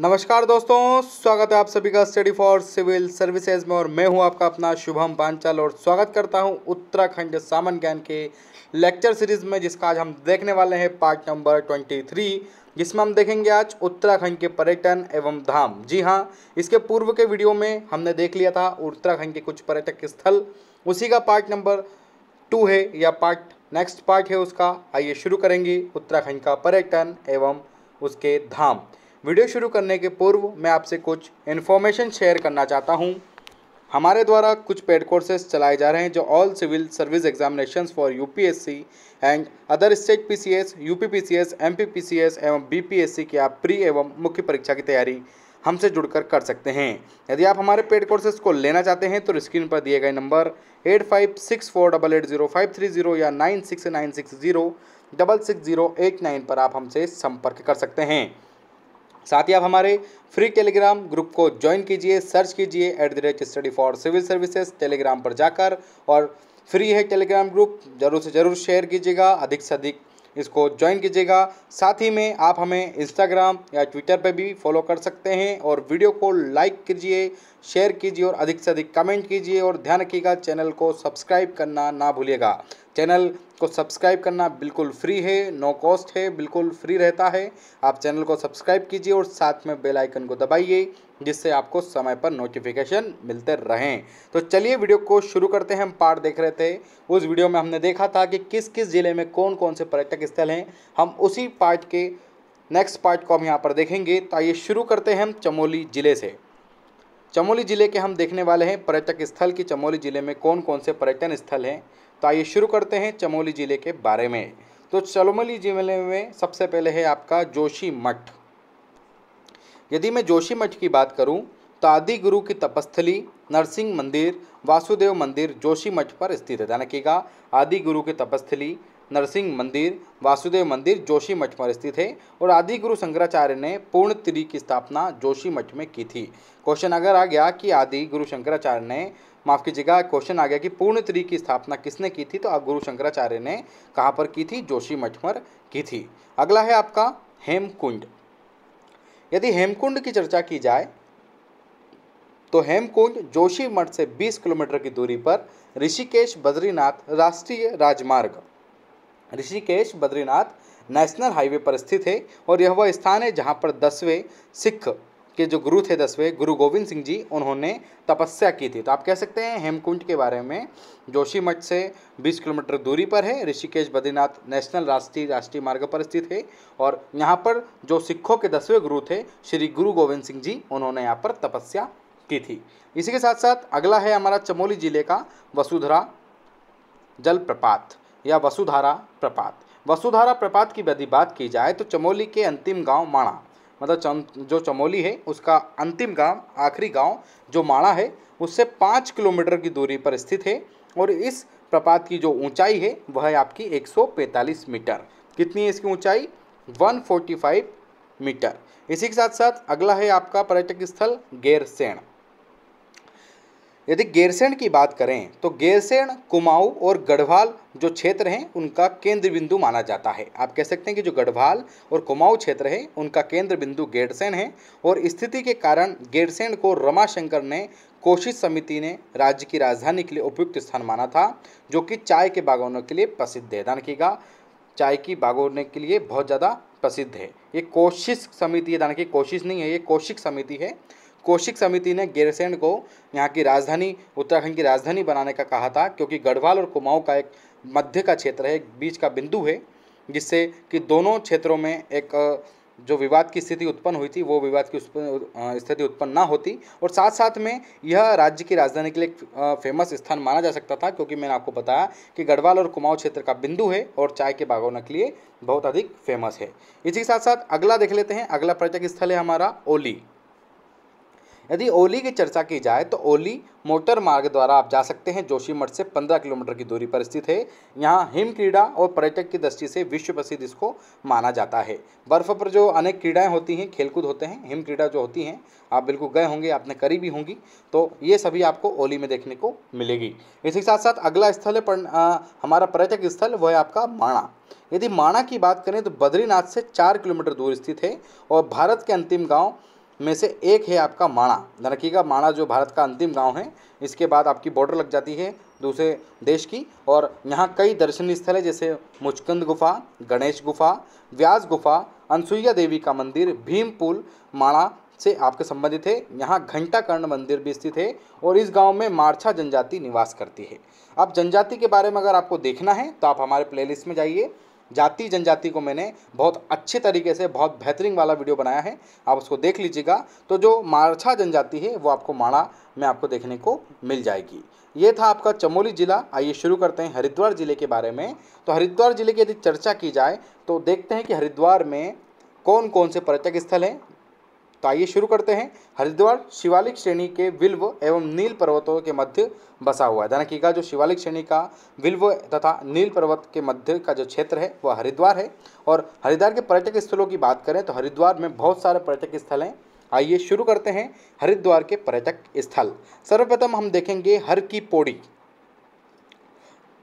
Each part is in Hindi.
नमस्कार दोस्तों स्वागत है आप सभी का स्टडी फॉर सिविल सर्विसेज में और मैं हूं आपका अपना शुभम पांचाल और स्वागत करता हूं उत्तराखंड सामान ज्ञान के लेक्चर सीरीज में जिसका आज हम देखने वाले हैं पार्ट नंबर ट्वेंटी थ्री जिसमें हम देखेंगे आज उत्तराखंड के पर्यटन एवं धाम जी हाँ इसके पूर्व के वीडियो में हमने देख लिया था उत्तराखंड के कुछ पर्यटक स्थल उसी का पार्ट नंबर टू है या पार्ट नेक्स्ट पार्ट है उसका आइए शुरू करेंगे उत्तराखंड का पर्यटन एवं उसके धाम वीडियो शुरू करने के पूर्व मैं आपसे कुछ इन्फॉर्मेशन शेयर करना चाहता हूँ हमारे द्वारा कुछ पेड कोर्सेज चलाए जा रहे हैं जो all civil service examination for UPSC and other state PCS, UPPCS, MPPCS एवं बीपीएससी की आप प्री एवं मुख्य परीक्षा की तैयारी हमसे जुड़कर कर सकते हैं यदि आप हमारे पेड कोर्सेज को लेना चाहते हैं तो स्क्रीन पर दिए गए number eight five six four double eight zero five three zero या nine six nine six zero double six zero eight nine पर आप हमसे संपर्क कर सकते हैं साथ ही आप हमारे फ्री टेलीग्राम ग्रुप को ज्वाइन कीजिए सर्च कीजिए at the rate study for civil services Telegram पर जाकर और फ्री है टेलीग्राम ग्रुप जरूर से ज़रूर शेयर कीजिएगा अधिक से अधिक इसको ज्वाइन कीजिएगा साथ ही में आप हमें इंस्टाग्राम या ट्विटर पर भी फॉलो कर सकते हैं और वीडियो को लाइक कीजिए शेयर कीजिए और अधिक से अधिक कमेंट कीजिए और ध्यान रखिएगा चैनल को सब्सक्राइब करना ना भूलिएगा चैनल को सब्सक्राइब करना बिल्कुल फ्री है नो कॉस्ट है बिल्कुल फ्री रहता है आप चैनल को सब्सक्राइब कीजिए और साथ में बेल आइकन को दबाइए जिससे आपको समय पर नोटिफिकेशन मिलते रहें तो चलिए वीडियो को शुरू करते हैं हम पार्ट देख रहे थे उस वीडियो में हमने देखा था कि किस किस ज़िले में कौन कौन से पर्यटक स्थल हैं हम उसी पार्ट के नेक्स्ट पार्ट को हम यहाँ पर देखेंगे तो आइए शुरू करते हैं हम चमोली ज़िले से चमोली ज़िले के हम देखने वाले हैं पर्यटक स्थल कि चमोली ज़िले में कौन कौन से पर्यटन स्थल हैं तो आइए शुरू करते हैं चमोली ज़िले के बारे में तो चमोली ज़िले में सबसे पहले है आपका जोशी मठ यदि मैं जोशी मठ की बात करूँ तो आदि गुरु की तपस्थली नरसिंह मंदिर वासुदेव मंदिर जोशी मठ पर स्थित है ध्यान रखिएगा आदि गुरु की तपस्थली नरसिंह मंदिर वासुदेव मंदिर जोशी मठ पर स्थित है और आदि गुरु शंकराचार्य ने पूर्ण तिरी की स्थापना जोशी मठ में की थी क्वेश्चन अगर आ गया कि आदि गुरु शंकराचार्य ने माफ़ कीजिएगा क्वेश्चन आ गया कि पूर्णत्री की स्थापना किसने की थी तो आप गुरु शंकराचार्य ने कहाँ पर की थी जोशी मठ पर की थी अगला है आपका हेमकुंड यदि हेमकुंड की चर्चा की जाए तो हेमकुंड जोशी मठ से 20 किलोमीटर की दूरी पर ऋषिकेश बद्रीनाथ राष्ट्रीय राजमार्ग ऋषिकेश बद्रीनाथ नेशनल हाईवे पर स्थित है और यह वह स्थान है जहाँ पर दसवें सिख के जो गुरु थे दसवें गुरु गोविंद सिंह जी उन्होंने तपस्या की थी तो आप कह सकते हैं हेमकुंड के बारे में जोशी मठ से 20 किलोमीटर दूरी पर है ऋषिकेश बद्रीनाथ नेशनल राष्ट्रीय राष्ट्रीय मार्ग पर स्थित है और यहाँ पर जो सिखों के दसवें गुरु थे श्री गुरु गोविंद सिंह जी उन्होंने यहाँ पर तपस्या की थी इसी के साथ साथ अगला है हमारा चमोली जिले का वसुधरा जलप्रपात या वसुधारा प्रपात वसुधारा प्रपात की यदि बात की जाए तो चमोली के अंतिम गांव माणा मतलब चम जो चमोली है उसका अंतिम गांव आखिरी गांव जो माणा है उससे पाँच किलोमीटर की दूरी पर स्थित है और इस प्रपात की जो ऊंचाई है वह है आपकी 145 मीटर कितनी है इसकी ऊंचाई 145 मीटर इसी के साथ साथ अगला है आपका पर्यटक स्थल गैरसैण यदि गेरसेण की बात करें तो गेरसेण कुमाऊ और गढ़वाल जो क्षेत्र हैं उनका केंद्र बिंदु माना जाता है आप कह सकते हैं कि जो गढ़वाल और कुमाऊ क्षेत्र है उनका केंद्र बिंदु गेरसेण है और स्थिति के कारण गेरसेण को रमाशंकर ने कोशिश समिति ने राज्य की राजधानी के लिए उपयुक्त स्थान माना था जो कि चाय के बागवानों के लिए प्रसिद्ध है दान कि चाय की बागवानों के लिए बहुत ज़्यादा प्रसिद्ध है ये कोशिश समिति दान की कोशिश नहीं है ये कोशिक समिति है कोशिक समिति ने गेरसेन को यहाँ की राजधानी उत्तराखंड की राजधानी बनाने का कहा था क्योंकि गढ़वाल और कुमाऊँ का एक मध्य का क्षेत्र है एक बीच का बिंदु है जिससे कि दोनों क्षेत्रों में एक जो विवाद की स्थिति उत्पन्न हुई थी वो विवाद की स्थिति उत्पन्न ना होती और साथ साथ में यह राज्य की राजधानी के लिए एक फेमस स्थान माना जा सकता था क्योंकि मैंने आपको बताया कि गढ़वाल और कुमाऊँ क्षेत्र का बिंदु है और चाय के बागवान के लिए बहुत अधिक फेमस है इसी के साथ साथ अगला देख लेते हैं अगला पर्यटक स्थल है हमारा ओली यदि ओली की चर्चा की जाए तो ओली मोटर मार्ग द्वारा आप जा सकते हैं जोशीमठ से 15 किलोमीटर की दूरी पर स्थित है यहाँ हिम क्रीड़ा और पर्यटक की दृष्टि से विश्व प्रसिद्ध इसको माना जाता है बर्फ़ पर जो अनेक क्रीड़ाएँ होती हैं खेलकूद होते हैं हिम क्रीड़ा जो होती हैं आप बिल्कुल गए होंगे आपने करी भी होंगी तो ये सभी आपको ओली में देखने को मिलेगी इसी के साथ साथ अगला स्थल है पर, आ, हमारा पर्यटक स्थल वह है आपका माणा यदि माणा की बात करें तो बद्रीनाथ से चार किलोमीटर दूर स्थित है और भारत के अंतिम गाँव में से एक है आपका माणा धनकी का माणा जो भारत का अंतिम गांव है इसके बाद आपकी बॉर्डर लग जाती है दूसरे देश की और यहाँ कई दर्शनीय स्थल है जैसे मुचकंद गुफा गणेश गुफा व्यास गुफा अनसुईया देवी का मंदिर भीम पुल माणा से आपके संबंधित है यहाँ घंटा कर्ण मंदिर भी स्थित है और इस गांव में मारछा जनजाति निवास करती है अब जनजाति के बारे में अगर आपको देखना है तो आप हमारे प्लेलिस्ट में जाइए जाति जनजाति को मैंने बहुत अच्छे तरीके से बहुत बेहतरीन वाला वीडियो बनाया है आप उसको देख लीजिएगा तो जो मारछा जनजाति है वो आपको माड़ा में आपको देखने को मिल जाएगी ये था आपका चमोली ज़िला आइए शुरू करते हैं हरिद्वार ज़िले के बारे में तो हरिद्वार ज़िले की यदि चर्चा की जाए तो देखते हैं कि हरिद्वार में कौन कौन से पर्यटक स्थल हैं तो आइए शुरू करते हैं हरिद्वार शिवालिक श्रेणी के विल्व एवं नील पर्वतों के मध्य बसा हुआ है का जो शिवालिक श्रेणी का विल्व तथा नील पर्वत के मध्य का जो क्षेत्र है वह हरिद्वार है और हरिद्वार के पर्यटक स्थलों की बात करें तो हरिद्वार में बहुत सारे पर्यटक स्थल हैं आइए शुरू करते हैं हरिद्वार के पर्यटक स्थल सर्वप्रथम हम देखेंगे हर की पौड़ी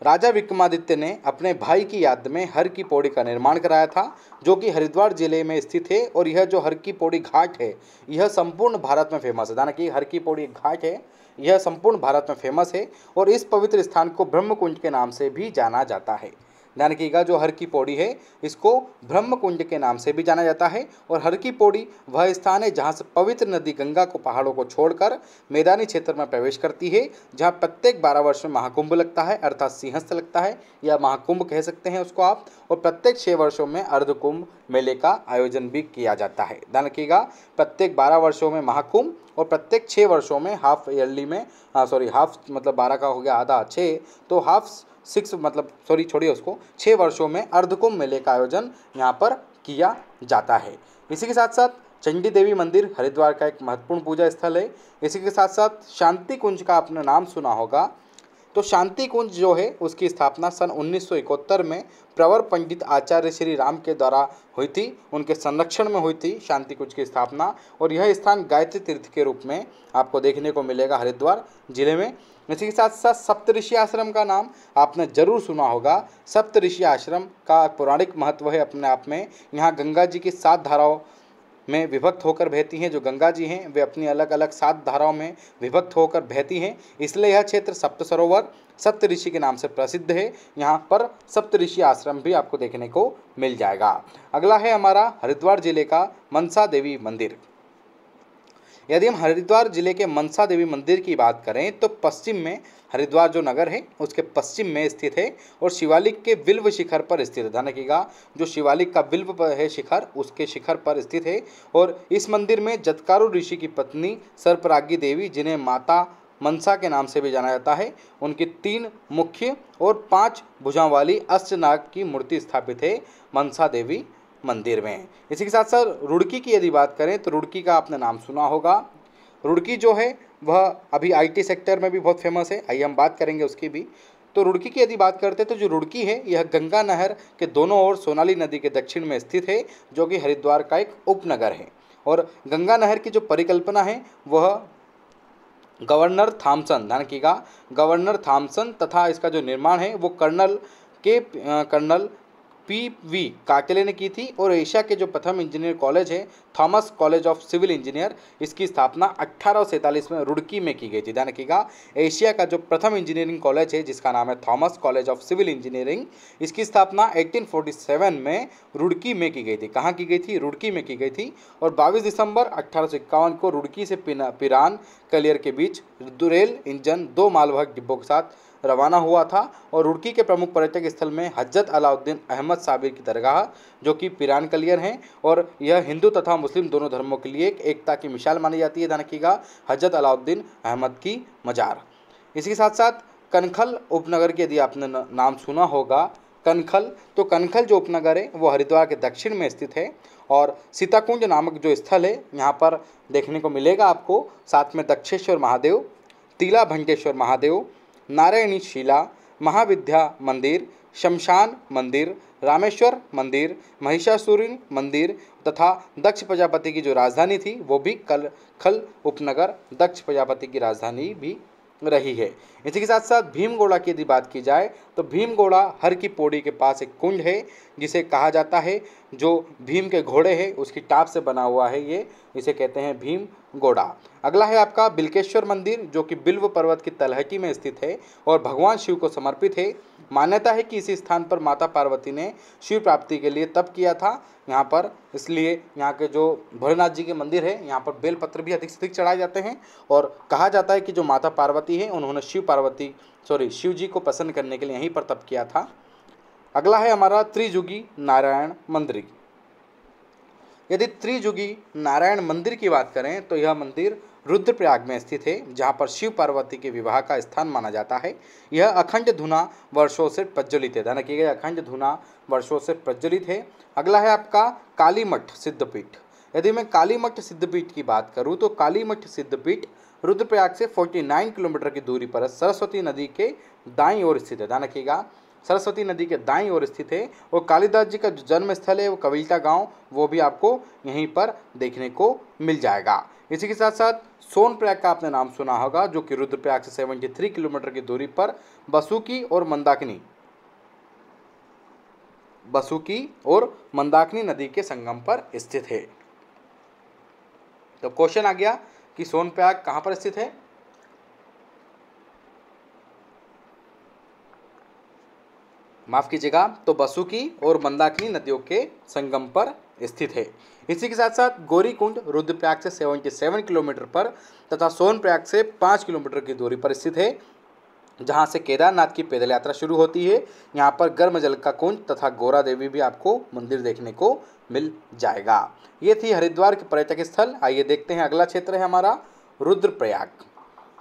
राजा विक्रमादित्य ने अपने भाई की याद में हर की पौड़ी का निर्माण कराया था जो कि हरिद्वार जिले में स्थित है और यह जो हर की पौड़ी घाट है यह संपूर्ण भारत में फेमस है जाना कि हर की पौड़ी घाट है यह संपूर्ण भारत में फेमस है और इस पवित्र स्थान को ब्रह्मकुंज के नाम से भी जाना जाता है जानकी का जो हर की पौड़ी है इसको ब्रह्म कुंड के नाम से भी जाना जाता है और हर की पौड़ी वह स्थान है जहाँ से पवित्र नदी गंगा को पहाड़ों को छोड़कर मैदानी क्षेत्र में प्रवेश करती है जहाँ प्रत्येक बारह वर्ष में महाकुंभ लगता है अर्थात सिंहस्थ लगता है या महाकुंभ कह सकते हैं उसको आप और प्रत्येक छः वर्षों में अर्धकुंभ मेले का आयोजन भी किया जाता है ध्यान प्रत्येक बारह वर्षों में महाकुंभ और प्रत्येक छः वर्षों में हाफ ईयरली में सॉरी हाँ, हाफ मतलब बारह का हो गया आधा छः तो हाफ सिक्स मतलब सॉरी छोड़िए उसको छः वर्षों में अर्धकुंभ मेले का आयोजन यहाँ पर किया जाता है इसी के साथ साथ चंडी देवी मंदिर हरिद्वार का एक महत्वपूर्ण पूजा स्थल है इसी के साथ साथ शांति कुंज का आपने नाम सुना होगा तो शांति कुंज जो है उसकी स्थापना सन उन्नीस में प्रवर पंडित आचार्य श्री राम के द्वारा हुई थी उनके संरक्षण में हुई थी शांति कुंज की स्थापना और यह स्थान गायत्री तीर्थ के रूप में आपको देखने को मिलेगा हरिद्वार जिले में इसी के साथ साथ सप्तऋषि आश्रम का नाम आपने जरूर सुना होगा सप्तऋषि आश्रम का पौराणिक महत्व है अपने आप में यहाँ गंगा जी की सात धाराओं में विभक्त होकर बहती हैं जो गंगा जी हैं वे अपनी अलग अलग सात धाराओं में विभक्त होकर बहती हैं इसलिए यह क्षेत्र सप्त सरोवर सप्तऋषि के नाम से प्रसिद्ध है यहाँ पर सप्तऋषि आश्रम भी आपको देखने को मिल जाएगा अगला है हमारा हरिद्वार जिले का मनसा देवी मंदिर यदि हम हरिद्वार जिले के मनसा देवी मंदिर की बात करें तो पश्चिम में हरिद्वार जो नगर है उसके पश्चिम में स्थित है और शिवालिक के विल्व शिखर पर स्थित है ध्यान रखिएगा जो शिवालिक का विल्व है शिखर उसके शिखर पर स्थित है और इस मंदिर में जतकारु ऋषि की पत्नी सर्परागी देवी जिन्हें माता मनसा के नाम से भी जाना जाता है उनकी तीन मुख्य और पांच भुजाओं वाली अष्टनाग की मूर्ति स्थापित है मनसा देवी मंदिर में इसी के साथ सर रुड़की की यदि बात करें तो रुड़की का आपने नाम सुना होगा रुड़की जो है वह अभी आईटी सेक्टर में भी बहुत फेमस है आइए हम बात करेंगे उसकी भी तो रुड़की की यदि बात करते हैं तो जो रुड़की है यह गंगा नहर के दोनों ओर सोनाली नदी के दक्षिण में स्थित है जो कि हरिद्वार का एक उपनगर है और गंगा नहर की जो परिकल्पना है वह गवर्नर थामसन ध्यान कीजिएगा गवर्नर थामसन तथा इसका जो निर्माण है वो कर्नल के कर्नल पी वी काकेले ने की थी और एशिया के जो प्रथम इंजीनियर कॉलेज है Thomas college of civil engineer इसकी स्थापना अट्ठारह में रुड़की में की गई थी ध्यान रखिएगा एशिया का जो प्रथम इंजीनियरिंग कॉलेज है जिसका नाम है Thomas college of civil engineering इसकी स्थापना 1847 में रुड़की में की गई थी कहाँ की गई थी रुड़की में की गई थी और बाईस दिसंबर अट्ठारह को रुड़की से पिरान कलियर के बीच रेल इंजन दो मालवाहक डिब्बों के साथ रवाना हुआ था और रुड़की के प्रमुख पर्यटक स्थल में हजरत अलाउद्दीन अहमद साबिर की दरगाह जो कि पिरान कलियर हैं और यह हिंदू तथा मुस्लिम दोनों धर्मों के लिए एक एकता की मिसाल मानी जाती है ध्यान रखिएगा हजरत अलाउद्दीन अहमद की मजार इसी के साथ साथ कनखल उपनगर की यदि आपने नाम सुना होगा कनखल तो कनखल जो उपनगर है वो हरिद्वार के दक्षिण में स्थित है और सीताकुंज नामक जो स्थल है यहाँ पर देखने को मिलेगा आपको साथ में दक्षेश्वर महादेव तिला भंकेश्वर महादेव नारायणी शिला महाविद्या मंदिर शमशान मंदिर रामेश्वर मंदिर महिषासुरीन मंदिर तथा दक्ष प्रजापति की जो राजधानी थी वो भी कल खल उपनगर दक्ष प्रजापति की राजधानी भी रही है इसी के साथ साथ भीमगोड़ा की यदि बात की जाए तो भीमगोड़ा हर की पौड़ी के पास एक कुंड है जिसे कहा जाता है जो भीम के घोड़े हैं उसकी टाप से बना हुआ है ये इसे कहते हैं भीम गोड़ा अगला है आपका बिल्केश्वर मंदिर जो कि बिल्व पर्वत की तलहटी में स्थित है और भगवान शिव को समर्पित है मान्यता है कि इसी स्थान पर माता पार्वती ने शिव प्राप्ति के लिए तप किया था यहाँ पर इसलिए यहाँ के जो भोलेनाथ जी के मंदिर है यहाँ पर बेलपत्र भी अधिक से अधिक चढ़ाए जाते हैं और कहा जाता है कि जो माता पार्वती है उन्होंने शिव पार्वती सॉरी शिव जी को पसंद करने के लिए यहीं पर तप किया था अगला है हमारा त्रिजुगी नारायण मंदिर यदि त्रिजुगी नारायण मंदिर की बात करें तो यह मंदिर रुद्रप्रयाग में स्थित है जहाँ पर शिव पार्वती के विवाह का स्थान माना जाता है यह अखंड धुना वर्षों से प्रज्वलित है ध्यान रखिएगा अखंड धुना वर्षों से प्रज्वलित है अगला है आपका कालीमठ सिद्धपीठ यदि मैं कालीमठ सिद्धपीठ की बात करूँ तो कालीमठ सिद्धपीठ रुद्रप्रयाग से 49 किलोमीटर की दूरी पर सरस्वती नदी के दाई ओर स्थित है ध्यान रखिएगा सरस्वती नदी के दाई ओर स्थित है और कालिदास जी का जो जन्म स्थल है वो कविता गांव वो भी आपको यहीं पर देखने को मिल जाएगा इसी के साथ साथ सोनप्रयाग का आपने नाम सुना होगा जो कि रुद्रप्रयाग से सेवेंटी थ्री किलोमीटर की दूरी पर बसुकी और मंदाकिनी बसुकी और मंदाकिनी नदी के संगम पर स्थित है तो क्वेश्चन आ गया कि सोनप्रयाग कहाँ पर स्थित है माफ़ कीजिएगा तो बसुकी और मंदाकिनी नदियों के संगम पर स्थित है इसी के साथ साथ गोरीकुंड रुद्रप्रयाग से 77 किलोमीटर पर तथा सोनप्रयाग से 5 किलोमीटर की दूरी पर स्थित है जहाँ से केदारनाथ की पैदल यात्रा शुरू होती है यहाँ पर गर्म जल का कुंज तथा गोरा देवी भी आपको मंदिर देखने को मिल जाएगा ये थी हरिद्वार के पर्यटक स्थल आइए देखते हैं अगला क्षेत्र है हमारा रुद्रप्रयाग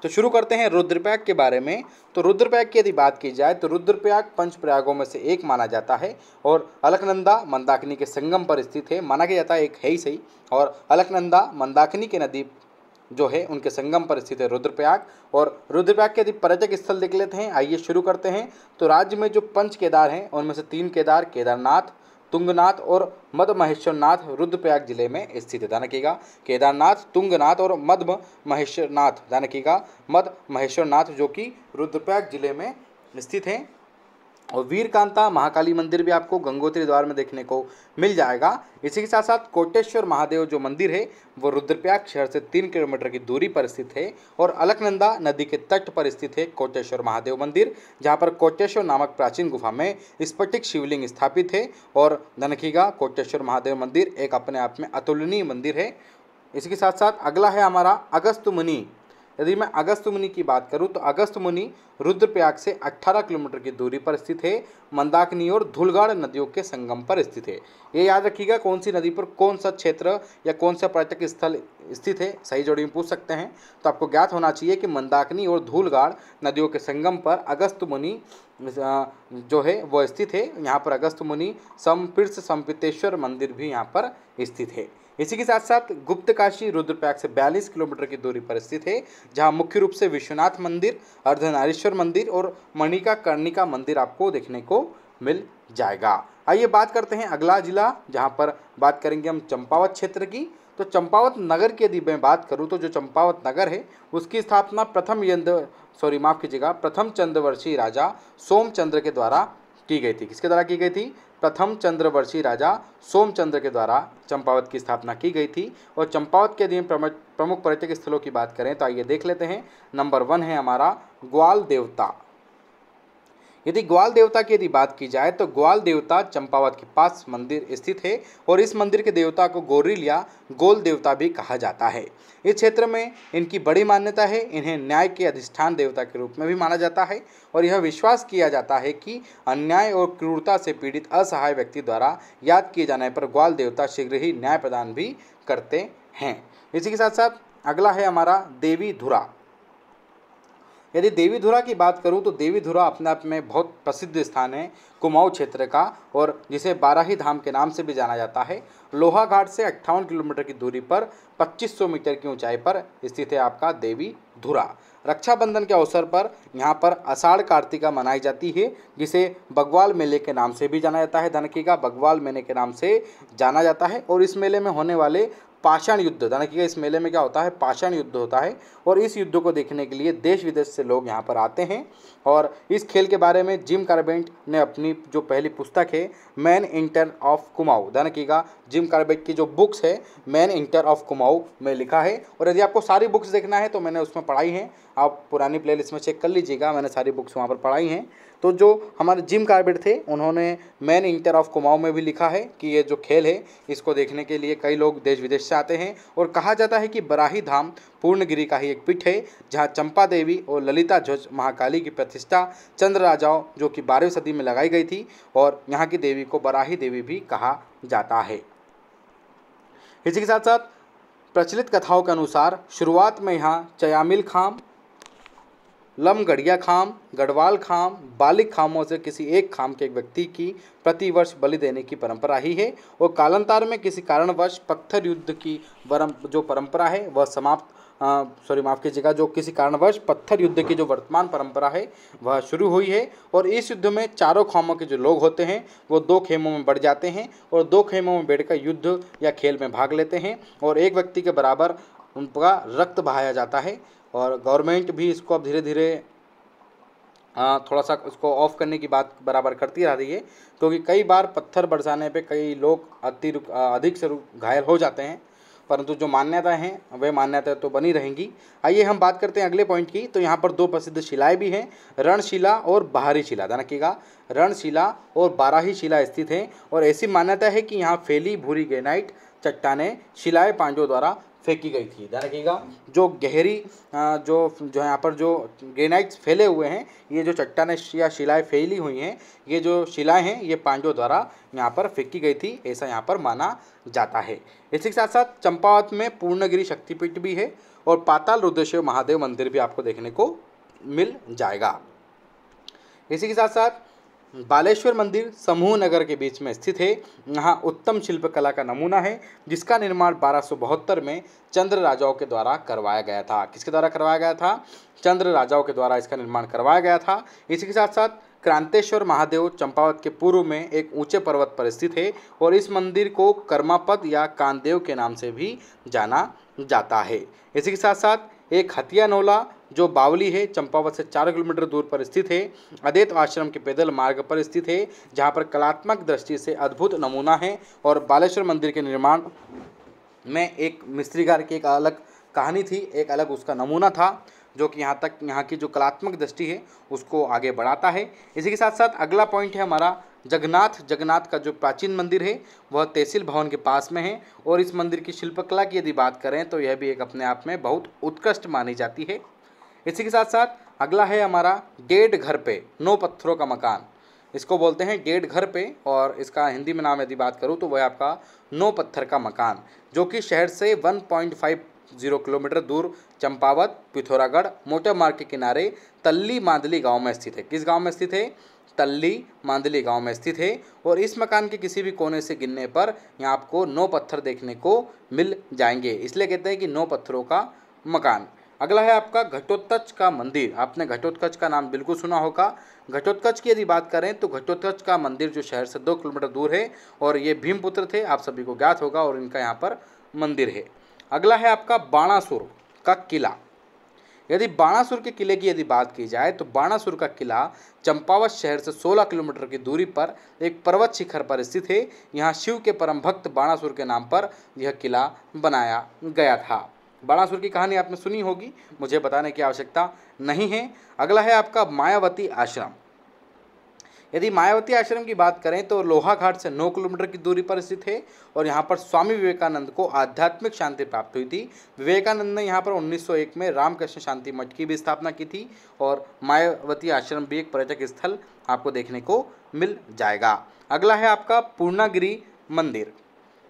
तो शुरू करते हैं रुद्रप्रयाग के बारे में तो रुद्रप्रयाग की यदि बात की जाए तो रुद्रप्रयाग पंच प्रयागों में से एक माना जाता है और अलकनंदा मंदाकिनी के संगम पर स्थित है माना गया जाता है एक है ही सही और अलकनंदा मंदाकिनी के नदी जो है उनके संगम पर स्थित है रुद्रप्रयाग और रुद्रप्रयाग के यदि पर्यटक स्थल देख लेते हैं आइए शुरू करते हैं तो राज्य में जो पंच केदार हैं उनमें से तीन केदार केदारनाथ तुंगनाथ और मध महेश्वरनाथ रुद्रप्रयाग जिले में स्थित है ध्यान रखिएगा केदारनाथ तुंगनाथ और मध महेश्वरनाथ ध्यान रखिएगा मध महेश्वरनाथ जो कि रुद्रप्रयाग जिले में स्थित हैं और वीरकांता महाकाली मंदिर भी आपको गंगोत्री द्वार में देखने को मिल जाएगा इसी के साथ साथ कोटेश्वर महादेव जो मंदिर है वो रुद्रप्रयाग शहर से तीन किलोमीटर की दूरी पर स्थित है और अलकनंदा नदी के तट पर स्थित है कोटेश्वर महादेव मंदिर जहाँ पर कोटेश्वर नामक प्राचीन गुफा में स्फटिक शिवलिंग स्थापित है और धनखीगा कोटेश्वर महादेव मंदिर एक अपने आप में अतुलनीय मंदिर है इसके साथ साथ अगला है हमारा अगस्त मुनि यदि मैं अगस्त मुनि की बात करूं तो अगस्त मुनि रुद्रप्रयाग से 18 किलोमीटर की दूरी पर स्थित है मंदाकिनी और धुलगढ़ नदियों के संगम पर स्थित है ये याद रखिएगा कौन सी नदी पर कौन सा क्षेत्र या कौन सा पर्यटक स्थल स्थित है सही जोड़ी में पूछ सकते हैं तो आपको ज्ञात होना चाहिए कि मंदाकिनी और धूलगाड़ नदियों के संगम पर अगस्त मुनि जो है वो स्थित है यहाँ पर अगस्त मुनि समपीर्ष सम्पितेश्वर मंदिर भी यहाँ पर स्थित है इसी के साथ साथ गुप्त काशी रुद्रप्रयाग से 42 किलोमीटर की दूरी पर स्थित है जहां मुख्य रूप से विश्वनाथ मंदिर अर्धनारेश्वर मंदिर और मणिका कर्णिका मंदिर आपको देखने को मिल जाएगा आइए बात करते हैं अगला जिला जहाँ पर बात करेंगे हम चंपावत क्षेत्र की तो चंपावत नगर की यदि मैं बात करूँ तो जो चंपावत नगर है उसकी स्थापना प्रथम यंद सॉरी माफ़ कीजिएगा प्रथम चंद्रवर्षीय राजा सोमचंद्र के द्वारा की गई थी किसके द्वारा की गई थी प्रथम चंद्रवर्षीय राजा सोमचंद्र के द्वारा चंपावत की स्थापना की गई थी और चंपावत के अधीन प्रमुख पर्यटक स्थलों की बात करें तो आइए देख लेते हैं नंबर वन है हमारा ग्वाल देवता यदि ग्वाल देवता की यदि बात की जाए तो ग्वाल देवता चंपावत के पास मंदिर स्थित है और इस मंदिर के देवता को गोरिल या गोल देवता भी कहा जाता है इस क्षेत्र में इनकी बड़ी मान्यता है इन्हें न्याय के अधिष्ठान देवता के रूप में भी माना जाता है और यह विश्वास किया जाता है कि अन्याय और क्रूरता से पीड़ित असहाय व्यक्ति द्वारा याद किए जाने पर ग्वाल देवता शीघ्र ही न्याय प्रदान भी करते हैं इसी के साथ साथ अगला है हमारा देवी धुरा यदि देवी धुरा की बात करूँ तो देवी धुरा अपने आप में बहुत प्रसिद्ध स्थान है कुमाऊँ क्षेत्र का और जिसे बाराही धाम के नाम से भी जाना जाता है लोहा घाट से अट्ठावन किलोमीटर की दूरी पर 2500 मीटर की ऊंचाई पर स्थित है आपका देवी धुरा रक्षाबंधन के अवसर पर यहाँ पर अषाढ़ कार्तिका मनाई जाती है जिसे बगवाल मेले के नाम से भी जाना जाता है धनकी का बगवाल मेले के नाम से जाना जाता है और इस मेले में होने वाले पाषाण युद्ध यानी इस मेले में क्या होता है पाषाण युद्ध होता है और इस युद्ध को देखने के लिए देश विदेश से लोग यहाँ पर आते हैं और इस खेल के बारे में जिम कार्बेंट ने अपनी जो पहली पुस्तक है मैन इंटर ऑफ कुमाऊ ध्यान कि जिम कार्बेट की जो बुक्स है मैन इंटर ऑफ कुमाऊ में लिखा है और यदि आपको सारी बुक्स देखना है तो मैंने उसमें पढ़ाई हैं आप पुरानी प्ले में चेक कर लीजिएगा मैंने सारी बुक्स वहाँ पर पढ़ाई हैं तो जो हमारे जिम कार्बेट थे उन्होंने मैन इंटर ऑफ कुमाऊँ में भी लिखा है कि ये जो खेल है इसको देखने के लिए कई लोग देश विदेश से आते हैं और कहा जाता है कि बराही धाम पूर्णगिरी का ही एक पीठ है जहाँ चंपा देवी और ललिता ध्वज महाकाली की प्रतिष्ठा चंद्र राजाओं जो कि बारहवीं सदी में लगाई गई थी और यहाँ की देवी को बराही देवी भी कहा जाता है इसी के साथ साथ प्रचलित कथाओं के अनुसार शुरुआत में यहाँ चयामिल खाम लमगढ़िया खाम गढ़वाल खाम बालिक खामों से किसी एक खाम के एक व्यक्ति की प्रतिवर्ष बलि देने की परंपरा ही है और कालांतार में किसी कारणवश पत्थर युद्ध की वरम जो परंपरा है वह समाप्त सॉरी माफ़ कीजिएगा जो किसी कारणवश पत्थर युद्ध की जो वर्तमान परंपरा है वह शुरू हुई है और इस युद्ध में चारों खामों के जो लोग होते हैं वो दो खेमों में बढ़ जाते हैं और दो खेमों में बैठकर युद्ध या खेल में भाग लेते हैं और एक व्यक्ति के बराबर उनका रक्त बहाया जाता है और गवर्नमेंट भी इसको अब धीरे धीरे हाँ, थोड़ा सा उसको ऑफ करने की बात बराबर करती रह रही है क्योंकि कई बार पत्थर बरसाने पे कई लोग अति अधिक से घायल हो जाते हैं परंतु जो मान्यता हैं वे मान्यता तो बनी रहेंगी आइए हम बात करते हैं अगले पॉइंट की तो यहाँ पर दो प्रसिद्ध शिलाएँ भी हैं रणशिला और बाहरी शिला ध्यान रखिएगा रणशिला और बाराही शिला स्थित हैं और ऐसी मान्यता है कि यहाँ फैली भूरी ग्रेनाइट चट्टाने शिलाए पांडवों द्वारा फेंकी गई थी ध्यान रखिएगा जो गहरी जो जो यहाँ पर जो ग्रेनाइट्स फैले हुए हैं ये जो चट्टानें या शिलाएँ फैली हुई हैं ये जो शिलाएँ हैं ये पांडवों द्वारा यहाँ पर फेंकी गई थी ऐसा यहाँ पर माना जाता है इसी के साथ साथ चंपावत में पूर्णगिरी शक्तिपीठ भी है और पाताल रुद्रेश्वर महादेव मंदिर भी आपको देखने को मिल जाएगा इसी के साथ साथ बालेश्वर मंदिर समूह नगर के बीच में स्थित है यहाँ उत्तम शिल्पकला का नमूना है जिसका निर्माण बारह में चंद्र राजाओं के द्वारा करवाया गया था किसके द्वारा करवाया गया था चंद्र राजाओं के द्वारा इसका निर्माण करवाया गया था इसी के साथ साथ क्रांतेश्वर महादेव चंपावत के पूर्व में एक ऊंचे पर्वत पर स्थित है और इस मंदिर को कर्मापद या कानदेव के नाम से भी जाना जाता है इसी के साथ साथ एक हतियानोला जो बावली है चंपावत से चार किलोमीटर दूर पर स्थित है अद्वैत आश्रम के पैदल मार्ग पर स्थित है जहाँ पर कलात्मक दृष्टि से अद्भुत नमूना है और बालेश्वर मंदिर के निर्माण में एक मिस्त्रीगार की एक अलग कहानी थी एक अलग उसका नमूना था जो कि यहाँ तक यहाँ की जो कलात्मक दृष्टि है उसको आगे बढ़ाता है इसी के साथ साथ अगला पॉइंट है हमारा जगन्नाथ जगन्नाथ का जो प्राचीन मंदिर है वह तहसील भवन के पास में है और इस मंदिर की शिल्पकला की यदि बात करें तो यह भी एक अपने आप में बहुत उत्कृष्ट मानी जाती है इसी के साथ साथ अगला है हमारा डेढ़ घर पे नौ पत्थरों का मकान इसको बोलते हैं डेढ़ घर पे और इसका हिंदी में नाम यदि बात करूँ तो वह आपका नौ पत्थर का मकान जो कि शहर से वन जीरो किलोमीटर दूर चंपावत पिथौरागढ़ मोटर मार्ग के किनारे तल्ली मादली गांव में स्थित है किस गांव में स्थित है तल्ली मांदली गांव में स्थित है और इस मकान के किसी भी कोने से गिनने पर यहाँ आपको नौ पत्थर देखने को मिल जाएंगे इसलिए कहते हैं कि नौ पत्थरों का मकान अगला है आपका घटोत्कच का मंदिर आपने घटोत्कच का नाम बिल्कुल सुना होगा घटोत्कच की यदि बात करें तो घटोत्कच का मंदिर जो शहर से दो किलोमीटर दूर है और ये भीमपुत्र थे आप सभी को ज्ञात होगा और इनका यहाँ पर मंदिर है अगला है आपका बाणासुर का किला यदि बाणासुर के किले की यदि बात की जाए तो बाणासुर का किला चंपावत शहर से 16 किलोमीटर की दूरी पर एक पर्वत शिखर पर स्थित है यहाँ शिव के परम भक्त बाणासुर के नाम पर यह किला बनाया गया था बाणासुर की कहानी आपने सुनी होगी मुझे बताने की आवश्यकता नहीं है अगला है आपका मायावती आश्रम यदि मायावती आश्रम की बात करें तो लोहा घाट से 9 किलोमीटर की दूरी पर स्थित है और यहाँ पर स्वामी विवेकानंद को आध्यात्मिक शांति प्राप्त हुई थी विवेकानंद ने यहाँ पर 1901 में रामकृष्ण शांति मठ की भी स्थापना की थी और मायावती आश्रम भी एक पर्यटक स्थल आपको देखने को मिल जाएगा अगला है आपका पूर्णागिरी मंदिर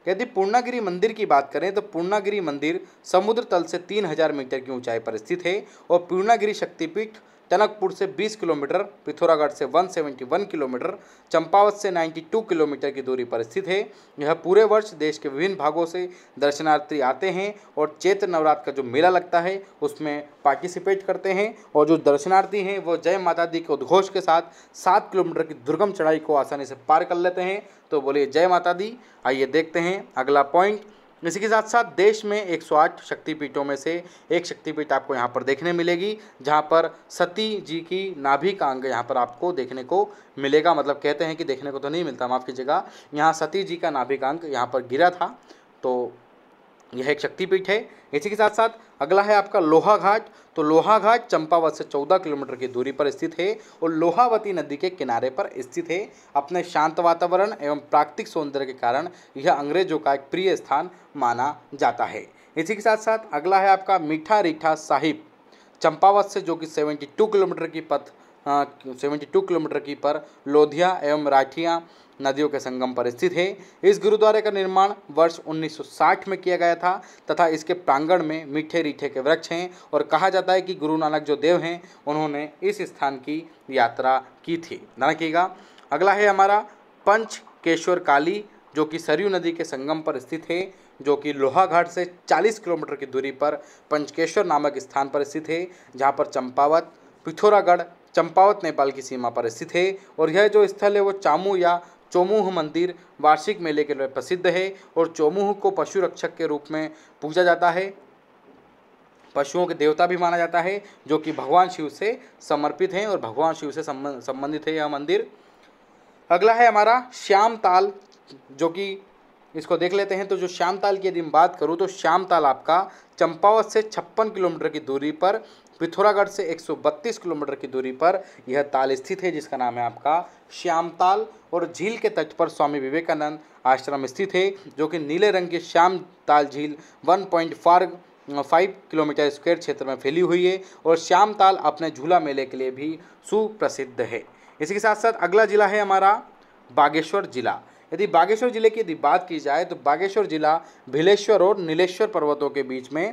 यदि पूर्णागिरी मंदिर की बात करें तो पूर्णागिरी मंदिर समुद्र तल से तीन मीटर की ऊंचाई पर स्थित है और पूर्णागिरी शक्तिपीठ जनकपुर से 20 किलोमीटर पिथौरागढ़ से 171 किलोमीटर चंपावत से 92 किलोमीटर की दूरी पर स्थित है यह पूरे वर्ष देश के विभिन्न भागों से दर्शनार्थी आते हैं और चैत्र नवरात्र का जो मेला लगता है उसमें पार्टिसिपेट करते हैं और जो दर्शनार्थी हैं वो जय माता दी के उद्घोष के साथ सात किलोमीटर की दुर्गम चढ़ाई को आसानी से पार कर लेते हैं तो बोलिए जय माता दी आइए देखते हैं अगला पॉइंट इसी के साथ साथ देश में एक सौ आठ शक्तिपीठों में से एक शक्तिपीठ आपको यहाँ पर देखने मिलेगी जहाँ पर सती जी की नाभि का अंग यहाँ पर आपको देखने को मिलेगा मतलब कहते हैं कि देखने को तो नहीं मिलता माफ़ कीजिएगा यहाँ सती जी का नाभिक अंग यहाँ पर गिरा था तो यह एक शक्तिपीठ है इसी के साथ साथ अगला है आपका लोहा घाट तो लोहा घाट चंपावत से 14 किलोमीटर की दूरी पर स्थित है और लोहावती नदी के किनारे पर स्थित है अपने शांत वातावरण एवं प्राकृतिक सौंदर्य के कारण यह अंग्रेजों का एक प्रिय स्थान माना जाता है इसी के साथ साथ अगला है आपका मीठा रीठा साहिब चंपावत से जो कि सेवेंटी किलोमीटर की पथ हाँ, सेवेंटी टू किलोमीटर की पर लोधिया एवं राठिया नदियों के संगम पर स्थित है इस गुरुद्वारे का निर्माण वर्ष 1960 में किया गया था तथा इसके प्रांगण में मीठे रीठे के वृक्ष हैं और कहा जाता है कि गुरु नानक जो देव हैं उन्होंने इस स्थान की यात्रा की थी ध्यान रखिएगा अगला है हमारा पंच केश्वर काली जो कि सरयू नदी के संगम पर स्थित है जो कि लोहाघाट से 40 किलोमीटर की दूरी पर पंचकेश्वर नामक स्थान पर स्थित है जहाँ पर चंपावत पिथौरागढ़ चंपावत नेपाल की सीमा पर स्थित है और यह जो स्थल है वो चामू या चोमूह मंदिर वार्षिक मेले के लिए प्रसिद्ध है और चोमूह को पशु रक्षक के रूप में पूजा जाता है पशुओं के देवता भी माना जाता है जो कि भगवान शिव से समर्पित हैं और भगवान शिव से संबंधित है यह मंदिर अगला है हमारा श्याम ताल जो कि इसको देख लेते हैं तो जो श्याम ताल की यदि बात करूँ तो श्याम ताल आपका चंपावत से छप्पन किलोमीटर की दूरी पर पिथौरागढ़ से 132 किलोमीटर की दूरी पर यह ताल स्थित है जिसका नाम है आपका श्याम ताल और झील के तट पर स्वामी विवेकानंद आश्रम स्थित है जो कि नीले रंग के श्याम ताल झील one point five kilometre square क्षेत्र में फैली हुई है और श्याम ताल अपने झूला मेले के लिए भी सुप्रसिद्ध है इसी के साथ साथ अगला जिला है हमारा बागेश्वर जिला यदि बागेश्वर जिले की यदि बात की जाए तो बागेश्वर जिला भिलेश्वर और नीलेश्वर पर्वतों के बीच में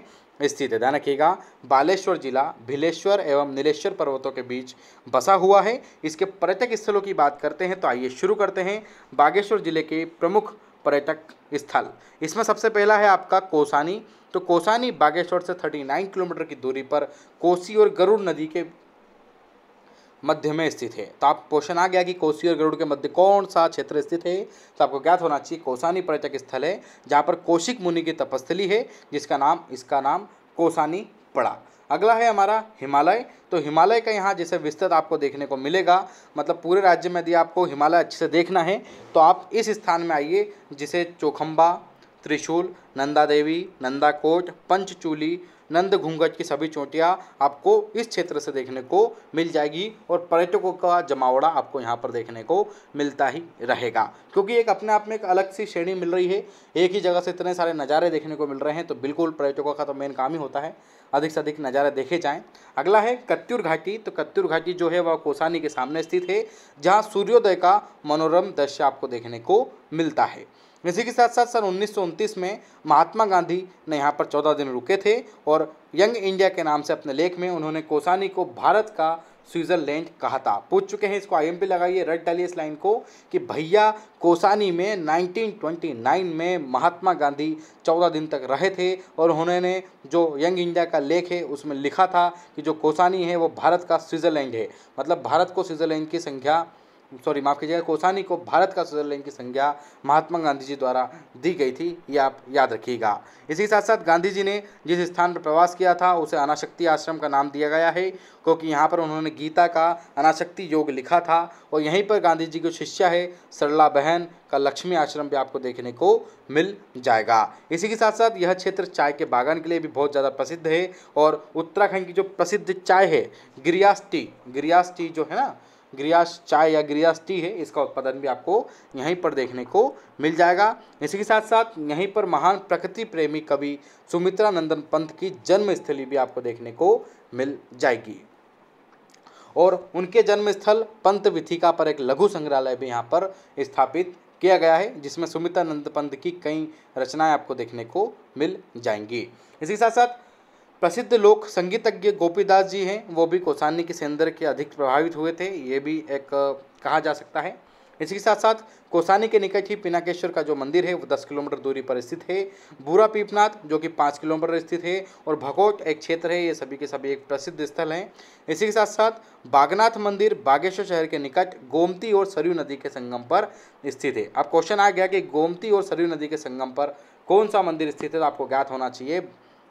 स्थित है ध्यान रखिएगा बालेश्वर जिला भिलेश्वर एवं नीलेश्वर पर्वतों के बीच बसा हुआ है इसके पर्यटक स्थलों की बात करते हैं तो आइए शुरू करते हैं बागेश्वर जिले के प्रमुख पर्यटक स्थल इसमें सबसे पहला है आपका कोसानी तो कोसानी बागेश्वर से 39 किलोमीटर की दूरी पर कोसी और गरुड़ नदी के मध्य में स्थित है तो आप क्वेश्चन आ गया कि कोसी और गरुड़ के मध्य कौन सा क्षेत्र स्थित है तो आपको ज्ञात होना चाहिए कोसानी पर्यटक स्थल है जहाँ पर कौशिक मुनि की तपस्थली है जिसका नाम इसका नाम कोसानी पड़ा अगला है हमारा हिमालय तो हिमालय का यहाँ जैसे विस्तृत आपको देखने को मिलेगा मतलब पूरे राज्य में यदि आपको हिमालय अच्छे से देखना है तो आप इस स्थान में आइए जिसे चोखम्बा त्रिशूल नंदा देवी नंदा कोट पंचचूली नंद घूंघट की सभी चोटियाँ आपको इस क्षेत्र से देखने को मिल जाएगी और पर्यटकों का जमावड़ा आपको यहाँ पर देखने को मिलता ही रहेगा क्योंकि एक अपने आप में एक अलग सी श्रेणी मिल रही है एक ही जगह से इतने सारे नज़ारे देखने को मिल रहे हैं तो बिल्कुल पर्यटकों का तो मेन काम ही होता है अधिक से अधिक नज़ारे देखे जाएँ अगला है कत्यूर घाटी तो कत्यूर घाटी जो है वह कोसानी के सामने स्थित है जहाँ सूर्योदय का मनोरम दृश्य आपको देखने को मिलता है इसी के साथ साथ सन उन्नीस में महात्मा गांधी ने यहाँ पर चौदह दिन रुके थे और यंग इंडिया के नाम से अपने लेख में उन्होंने कोसानी को भारत का स्विट्ज़रलैंड कहा था पूछ चुके हैं इसको आईएमपी लगाइए रेड डालिए इस लाइन को कि भैया कोसानी में 1929 में महात्मा गांधी 14 दिन तक रहे थे और उन्होंने जो यंग इंडिया का लेख है उसमें लिखा था कि जो कोसानी है वो भारत का स्विट्ज़रलैंड है मतलब भारत को स्विट्ज़रलैंड की संख्या सॉरी माफ़ कीजिएगा कोसानी को भारत का स्विट्जरलैंड की संज्ञा महात्मा गांधी जी द्वारा दी गई थी ये आप याद रखिएगा इसी के साथ साथ गांधी जी ने जिस स्थान पर प्रवास किया था उसे अनाशक्ति आश्रम का नाम दिया गया है क्योंकि यहाँ पर उन्होंने गीता का अनाशक्ति योग लिखा था और यहीं पर गांधी जी की शिष्य है सरला बहन का लक्ष्मी आश्रम भी आपको देखने को मिल जाएगा इसी के साथ साथ यह क्षेत्र चाय के बागान के लिए भी बहुत ज़्यादा प्रसिद्ध है और उत्तराखंड की जो प्रसिद्ध चाय है गिरियास टी गिरियास टी जो है ना ग्रियास चाय या ग्रियास टी है इसका उत्पादन भी आपको यहीं पर देखने को मिल जाएगा इसी के साथ साथ यहीं पर महान प्रकृति प्रेमी कवि सुमित्रा नंदन पंत की जन्मस्थली भी आपको देखने को मिल जाएगी और उनके जन्मस्थल पंत विथिका पर एक लघु संग्रहालय भी यहाँ पर स्थापित किया गया है जिसमें सुमित्रा नंद पंत की कई रचनाएं आपको देखने को मिल जाएंगी इसी के साथ साथ प्रसिद्ध लोक संगीतज्ञ गोपीदास जी हैं वो भी कोसानी के सेंदर के अधिक प्रभावित हुए थे ये भी एक कहा जा सकता है इसके साथ साथ कोसानी के निकट ही पिनाकेश्वर का जो मंदिर है वो दस किलोमीटर दूरी पर स्थित है बूरा पीपनाथ जो कि पाँच किलोमीटर स्थित है और भगोट एक क्षेत्र है ये सभी के सभी एक प्रसिद्ध स्थल हैं इसी के साथ साथ बागनाथ मंदिर बागेश्वर शहर के निकट गोमती और सरयू नदी के संगम पर स्थित है अब क्वेश्चन आ गया कि गोमती और सरयू नदी के संगम पर कौन सा मंदिर स्थित है तो आपको ज्ञात होना चाहिए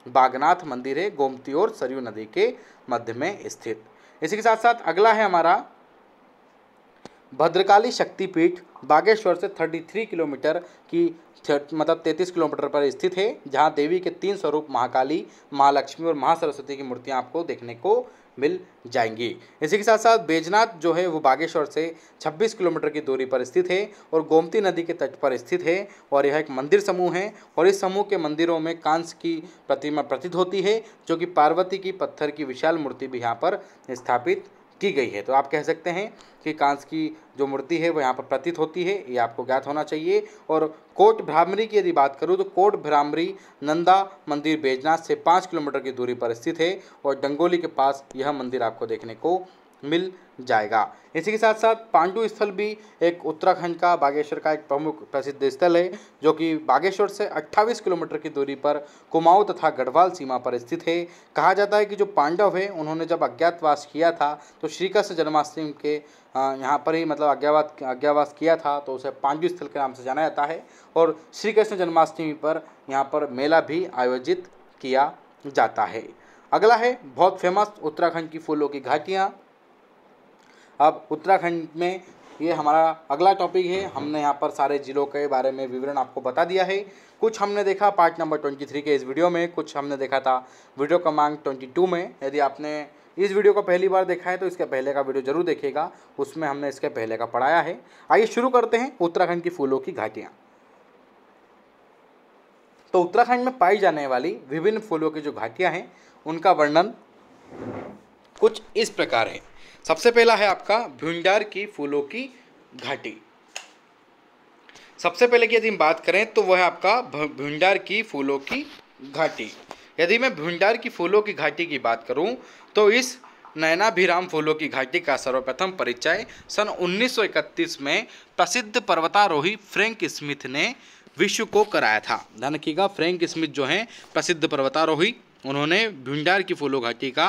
बागनाथ मंदिर है गोमती और सरयू नदी के मध्य में स्थित इसी के साथ साथ अगला है हमारा भद्रकाली शक्तिपीठ बागेश्वर से 33 किलोमीटर की मतलब 33 किलोमीटर पर स्थित है जहां देवी के तीन स्वरूप महाकाली महालक्ष्मी और महासरस्वती की मूर्तियां आपको देखने को मिल जाएंगी इसी के साथ साथ बेजनाथ जो है वो बागेश्वर से 26 किलोमीटर की दूरी पर स्थित है और गोमती नदी के तट पर स्थित है और यह एक मंदिर समूह है और इस समूह के मंदिरों में कांस की प्रतिमा प्रतीत होती है जो कि पार्वती की पत्थर की विशाल मूर्ति भी यहाँ पर स्थापित की गई है तो आप कह सकते हैं कि कांस की जो मूर्ति है वो यहाँ पर प्रतीत होती है ये आपको ज्ञात होना चाहिए और कोट भ्रामरी की यदि बात करूँ तो कोट भ्रामरी नंदा मंदिर बेजनाथ से पाँच किलोमीटर की दूरी पर स्थित है और डंगोली के पास यह मंदिर आपको देखने को मिल जाएगा इसी के साथ साथ पांडु स्थल भी एक उत्तराखंड का बागेश्वर का एक प्रमुख प्रसिद्ध स्थल है जो कि बागेश्वर से 28 किलोमीटर की दूरी पर कुमाऊं तथा गढ़वाल सीमा पर स्थित है कहा जाता है कि जो पांडव है उन्होंने जब अज्ञातवास किया था तो श्रीकृष्ण जन्माष्टमी के यहाँ पर ही मतलब अज्ञावास अज्ञावास किया था तो उसे पांडु स्थल के नाम से जाना जाता है और श्रीकृष्ण जन्माष्टमी पर यहाँ पर मेला भी आयोजित किया जाता है अगला है बहुत फेमस उत्तराखंड की फूलों की घाटियाँ अब उत्तराखंड में ये हमारा अगला टॉपिक है हमने यहाँ पर सारे ज़िलों के बारे में विवरण आपको बता दिया है कुछ हमने देखा पार्ट नंबर ट्वेंटी थ्री के इस वीडियो में कुछ हमने देखा था वीडियो क्रमांक ट्वेंटी टू में यदि आपने इस वीडियो को पहली बार देखा है तो इसके पहले का वीडियो जरूर देखेगा उसमें हमने इसके पहले का पढ़ाया है आइए शुरू करते हैं उत्तराखंड की फूलों की घाटियाँ तो उत्तराखंड में पाई जाने वाली विभिन्न फूलों की जो घाटियाँ हैं उनका वर्णन कुछ इस प्रकार है सबसे पहला है आपका भिंडार की फूलों की घाटी सबसे पहले की यदि हम बात करें तो वह है आपका भिंडार की फूलों की घाटी यदि मैं भिंडार की फूलों की घाटी की बात करूं तो इस भीराम फूलों की घाटी का सर्वप्रथम परिचय सन 1931 में प्रसिद्ध पर्वतारोही फ्रैंक स्मिथ ने विश्व को कराया था ध्यान रखिएगा फ्रैंक स्मिथ जो हैं प्रसिद्ध पर्वतारोही उन्होंने भिंडार की फूलों घाटी का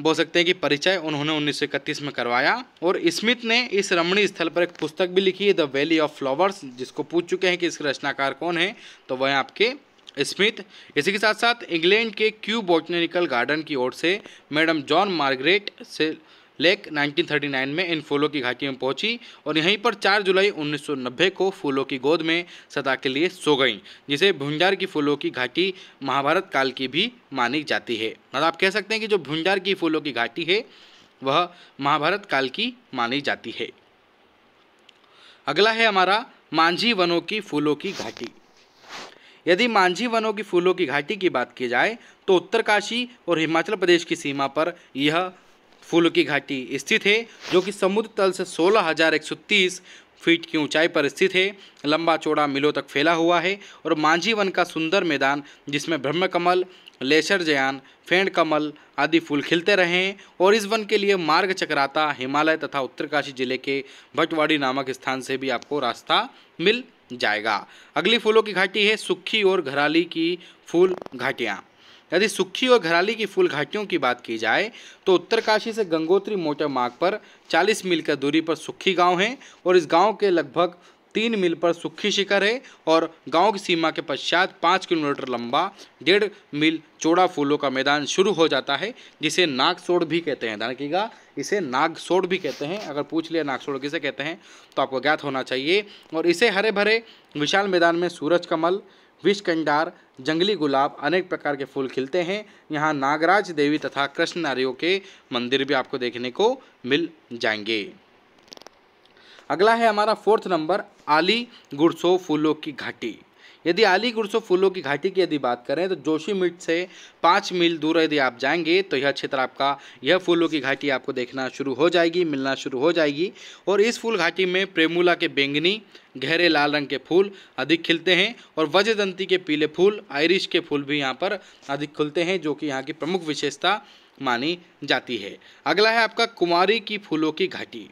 बोल सकते हैं कि परिचय उन्होंने 1931 में करवाया और स्मिथ ने इस रमणीय स्थल पर एक पुस्तक भी लिखी है द वैली ऑफ फ्लावर्स जिसको पूछ चुके हैं कि इसके रचनाकार कौन है तो वह आपके स्मिथ इसी के साथ साथ इंग्लैंड के क्यू बोटनिकल गार्डन की ओर से मैडम जॉन मार्गरेट से लेक 1939 में इन फूलों की घाटी में पहुंची और यहीं पर 4 जुलाई 1990 को फूलों की गोद में सदा के लिए सो गई जिसे भुंजार की फूलों की घाटी महाभारत काल की भी मानी जाती है मतलब आप कह सकते हैं कि जो भुंजार की फूलों की घाटी है वह महाभारत काल की मानी जाती है अगला है हमारा मांझी वनों की फूलों की घाटी यदि मांझी वनों की फूलों की घाटी की बात की जाए तो उत्तरकाशी और हिमाचल प्रदेश की सीमा पर यह फूल की घाटी स्थित है जो कि समुद्र तल से 16,130 फीट की ऊंचाई पर स्थित है लंबा चौड़ा मिलों तक फैला हुआ है और मांझी वन का सुंदर मैदान जिसमें ब्रह्मकमल लेशर जयान फेंड कमल आदि फूल खिलते रहे हैं और इस वन के लिए मार्ग चक्राता हिमालय तथा उत्तरकाशी जिले के भटवाड़ी नामक स्थान से भी आपको रास्ता मिल जाएगा अगली फूलों की घाटी है सुखी और घराली की फूल घाटियाँ यदि सुखी और घराली की फूल घाटियों की बात की जाए तो उत्तरकाशी से गंगोत्री मोटर मार्ग पर 40 मील का दूरी पर सुखी गांव है और इस गांव के लगभग तीन मील पर सुखी शिखर है और गांव की सीमा के पश्चात पाँच किलोमीटर लंबा डेढ़ मील चौड़ा फूलों का मैदान शुरू हो जाता है जिसे नागसोड़ भी कहते हैं धान कीगा इसे नागसोड़ भी कहते हैं अगर पूछ लिया नागसोड़ किसे कहते हैं तो आपको ज्ञात होना चाहिए और इसे हरे भरे विशाल मैदान में सूरज कमल विषकंडार जंगली गुलाब अनेक प्रकार के फूल खिलते हैं यहाँ नागराज देवी तथा कृष्ण नारियों के मंदिर भी आपको देखने को मिल जाएंगे अगला है हमारा फोर्थ नंबर आली गुड़सो फूलों की घाटी यदि अलीगढ़ से फूलों की घाटी की यदि बात करें तो जोशी मिट से पाँच मील दूर यदि आप जाएंगे तो यह क्षेत्र आपका यह फूलों की घाटी आपको देखना शुरू हो जाएगी मिलना शुरू हो जाएगी और इस फूल घाटी में प्रेमूला के बेंगनी गहरे लाल रंग के फूल अधिक खिलते हैं और वजदंती के पीले फूल आयरिश के फूल भी यहाँ पर अधिक खुलते हैं जो कि यहाँ की प्रमुख विशेषता मानी जाती है अगला है आपका कुमारी की फूलों की घाटी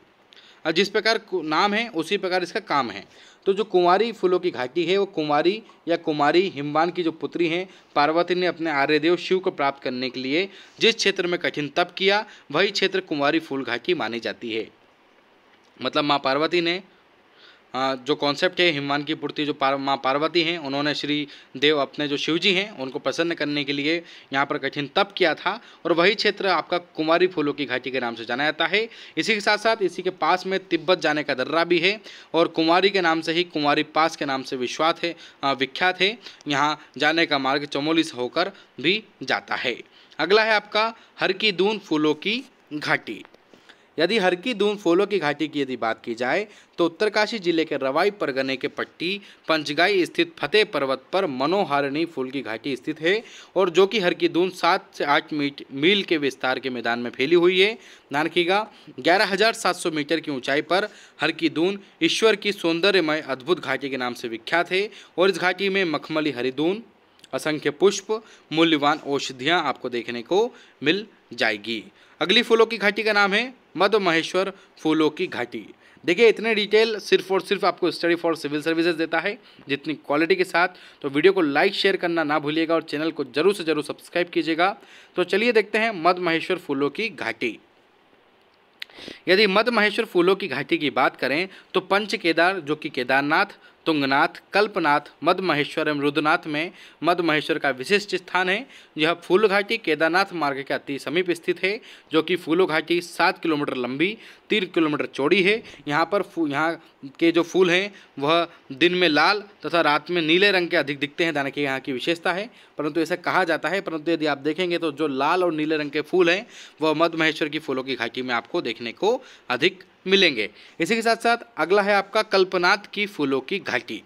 और जिस प्रकार नाम है उसी प्रकार इसका काम है तो जो कुंवारी फूलों की घाटी है वो कुमारी या कुमारी हिमवान की जो पुत्री हैं पार्वती ने अपने आर्यदेव शिव को प्राप्त करने के लिए जिस क्षेत्र में कठिन तप किया वही क्षेत्र कुंवारी फूल घाटी मानी जाती है मतलब माँ पार्वती ने हाँ, जो कॉन्सेप्ट है हिमान की पूर्ति जो पार, माँ पार्वती हैं उन्होंने श्री देव अपने जो शिवजी हैं उनको प्रसन्न करने के लिए यहाँ पर कठिन तप किया था और वही क्षेत्र आपका कुमारी फूलों की घाटी के नाम से जाना जाता है इसी के साथ साथ इसी के पास में तिब्बत जाने का दर्रा भी है और कुमारी के नाम से ही कुमारी पास के नाम से विश्वास है विख्यात है यहाँ जाने का मार्ग चमोली से होकर भी जाता है अगला है आपका हर की दून फूलों की घाटी यदि हरकी दून फूलों की घाटी की यदि बात की जाए तो उत्तरकाशी जिले के रवाई परगने के पट्टी पंचगाई स्थित फतेह पर्वत पर मनोहारिणी फूल की घाटी स्थित है और जो कि हरकी दून सात से आठ मील के विस्तार के मैदान में फैली हुई है हजार सात सौ मीटर की ऊंचाई पर हरकी दून ईश्वर की सौंदर्यमय अद्भुत घाटी के नाम से विख्यात है और इस घाटी में मखमली हरिदून असंख्य पुष्प मूल्यवान औषधियाँ आपको देखने को मिल जाएगी अगली फूलों की घाटी का नाम है मध्य महेश्वर फूलों की घाटी देखिए इतने डिटेल सिर्फ और सिर्फ आपको स्टडी फॉर सिविल सर्विसेज देता है जितनी क्वालिटी के साथ तो वीडियो को लाइक शेयर करना ना भूलिएगा और चैनल को जरूर से जरूर सब्सक्राइब कीजिएगा तो चलिए देखते हैं मध महेश्वर फूलों की घाटी यदि मध महेश्वर फूलों की घाटी की बात करें तो पंच केदार जो कि केदारनाथ तुंगनाथ कल्पनाथ मद महेश्वर एवं रुद्रनाथ में मद महेश्वर का विशिष्ट स्थान है यह फूल घाटी केदारनाथ मार्ग के अति समीप स्थित है जो कि फूलो घाटी सात किलोमीटर लंबी तीन किलोमीटर चौड़ी है यहाँ पर यहाँ के जो फूल हैं वह दिन में लाल तथा रात में नीले रंग के अधिक दिखते हैं यानी कि यहाँ की विशेषता है परंतु ऐसा कहा जाता है परंतु यदि आप देखेंगे तो जो लाल और नीले रंग के फूल हैं वह मध्य महेश्वर की फूलों की घाटी में आपको देखने को अधिक मिलेंगे इसी के साथ साथ अगला है आपका कल्पनाथ की फूलों की घाटी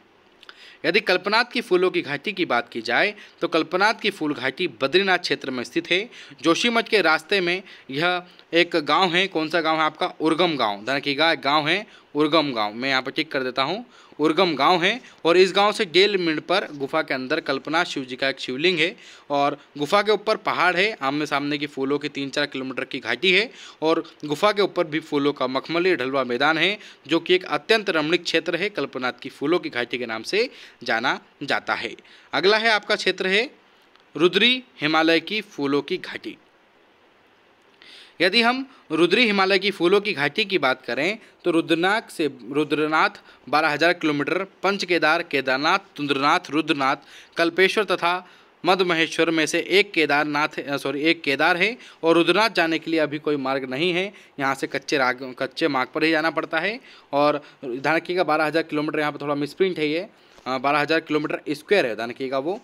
यदि कल्पनाथ की फूलों की घाटी की बात की जाए तो कल्पनाथ की फूल घाटी बद्रीनाथ क्षेत्र में स्थित है जोशीमठ के रास्ते में यह एक गांव है कौन सा गांव है आपका उर्गम गांव धन की एक गाँव है उर्गम गांव मैं यहाँ पर टिक कर देता हूँ उर्गम गांव है और इस गांव से डेढ़ मिनट पर गुफा के अंदर कल्पना शिव जी का एक शिवलिंग है और गुफा के ऊपर पहाड़ है आमने सामने की फूलों की तीन चार किलोमीटर की घाटी है और गुफा के ऊपर भी फूलों का मखमली ढलवा मैदान है जो कि एक अत्यंत रमणीक क्षेत्र है कल्पनाथ की फूलों की घाटी के नाम से जाना जाता है अगला है आपका क्षेत्र है रुद्री हिमालय की फूलों की घाटी यदि हम रुद्री हिमालय की फूलों की घाटी की बात करें तो रुद्रनाथ से रुद्रनाथ 12000 किलोमीटर पंचकेदार केदारनाथ तुंद्रनाथ रुद्रनाथ कल्पेश्वर तथा मध्य महेश्वर में से एक केदारनाथ सॉरी एक केदार है और रुद्रनाथ जाने के लिए अभी कोई मार्ग नहीं है यहाँ से कच्चे राग कच्चे मार्ग पर ही जाना पड़ता है और धानकी का बारह हज़ार किलोमीटर यहाँ पर थोड़ा मिसप्रिंट है ये बारह हज़ार किलोमीटर स्क्वायर है दानकी का वो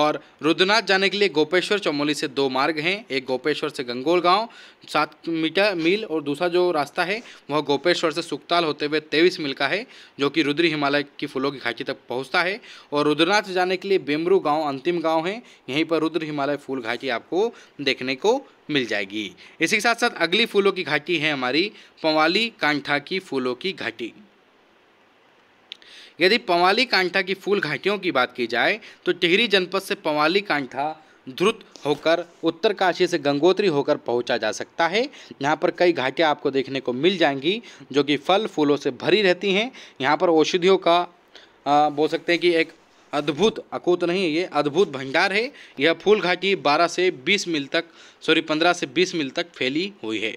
और रुद्रनाथ जाने के लिए गोपेश्वर चमोली से दो मार्ग हैं एक गोपेश्वर से गंगोल गांव सात मीटर मील और दूसरा जो रास्ता है वह गोपेश्वर से सुखताल होते हुए तेईस मील का है जो कि रुद्री हिमालय की फूलों की घाटी तक पहुँचता है और रुद्रनाथ जाने के लिए बेमरू गाँव अंतिम गाँव है यहीं पर रुद्र हिमालय फूल घाटी आपको देखने को मिल जाएगी इसी के साथ साथ अगली फूलों की घाटी है हमारी पवाली कांठा की फूलों की घाटी यदि पवाली कांठा की फूल घाटियों की बात की जाए तो टिहरी जनपद से पवाली कांठा ध्रुत होकर उत्तरकाशी से गंगोत्री होकर पहुंचा जा सकता है यहाँ पर कई घाटियाँ आपको देखने को मिल जाएंगी जो कि फल फूलों से भरी रहती हैं यहाँ पर औषधियों का आ, बोल सकते हैं कि एक अद्भुत अकूत नहीं है ये अद्भुत भंडार है यह फूल घाटी 12 से 20 मील तक सॉरी 15 से 20 मील तक फैली हुई है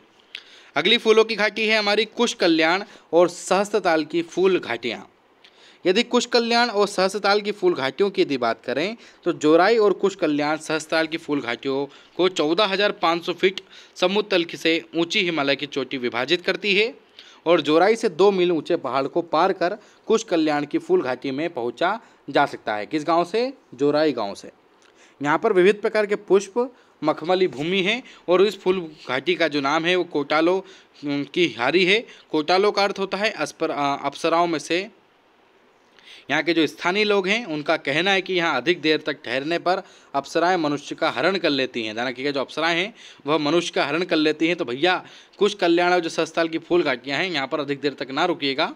अगली फूलों की घाटी है हमारी कुश कल्याण और सहस्त्रताल की फूल घाटियाँ यदि कुश कल्याण और सहस्त्रताल की फूल घाटियों की यदि बात करें तो जोराई और कुश कल्याण सहस्त्रताल की फूल घाटियों को 14,500 फीट समुद्र तल से ऊंची हिमालय की चोटी विभाजित करती है और जोराई से दो मील ऊंचे पहाड़ को पार कर कुश कल्याण की फूल घाटी में पहुंचा जा सकता है किस गांव से जोराई गांव से यहाँ पर विविध प्रकार के पुष्प मखमली भूमि है और इस फूल घाटी का जो नाम है वो कोटालो की हारी है कोटालो का अर्थ होता है अस्पर अप्सराओं में से यहाँ के जो स्थानीय लोग हैं उनका कहना है कि यहाँ अधिक देर तक ठहरने पर अप्सराएं मनुष्य का हरण कर लेती हैं जाना कि जो अप्सराएं हैं वह मनुष्य का हरण कर लेती हैं तो भैया कुछ कल्याण और जो सस्ताल की फूल घाटियाँ हैं यहाँ पर अधिक देर तक ना रुकीगा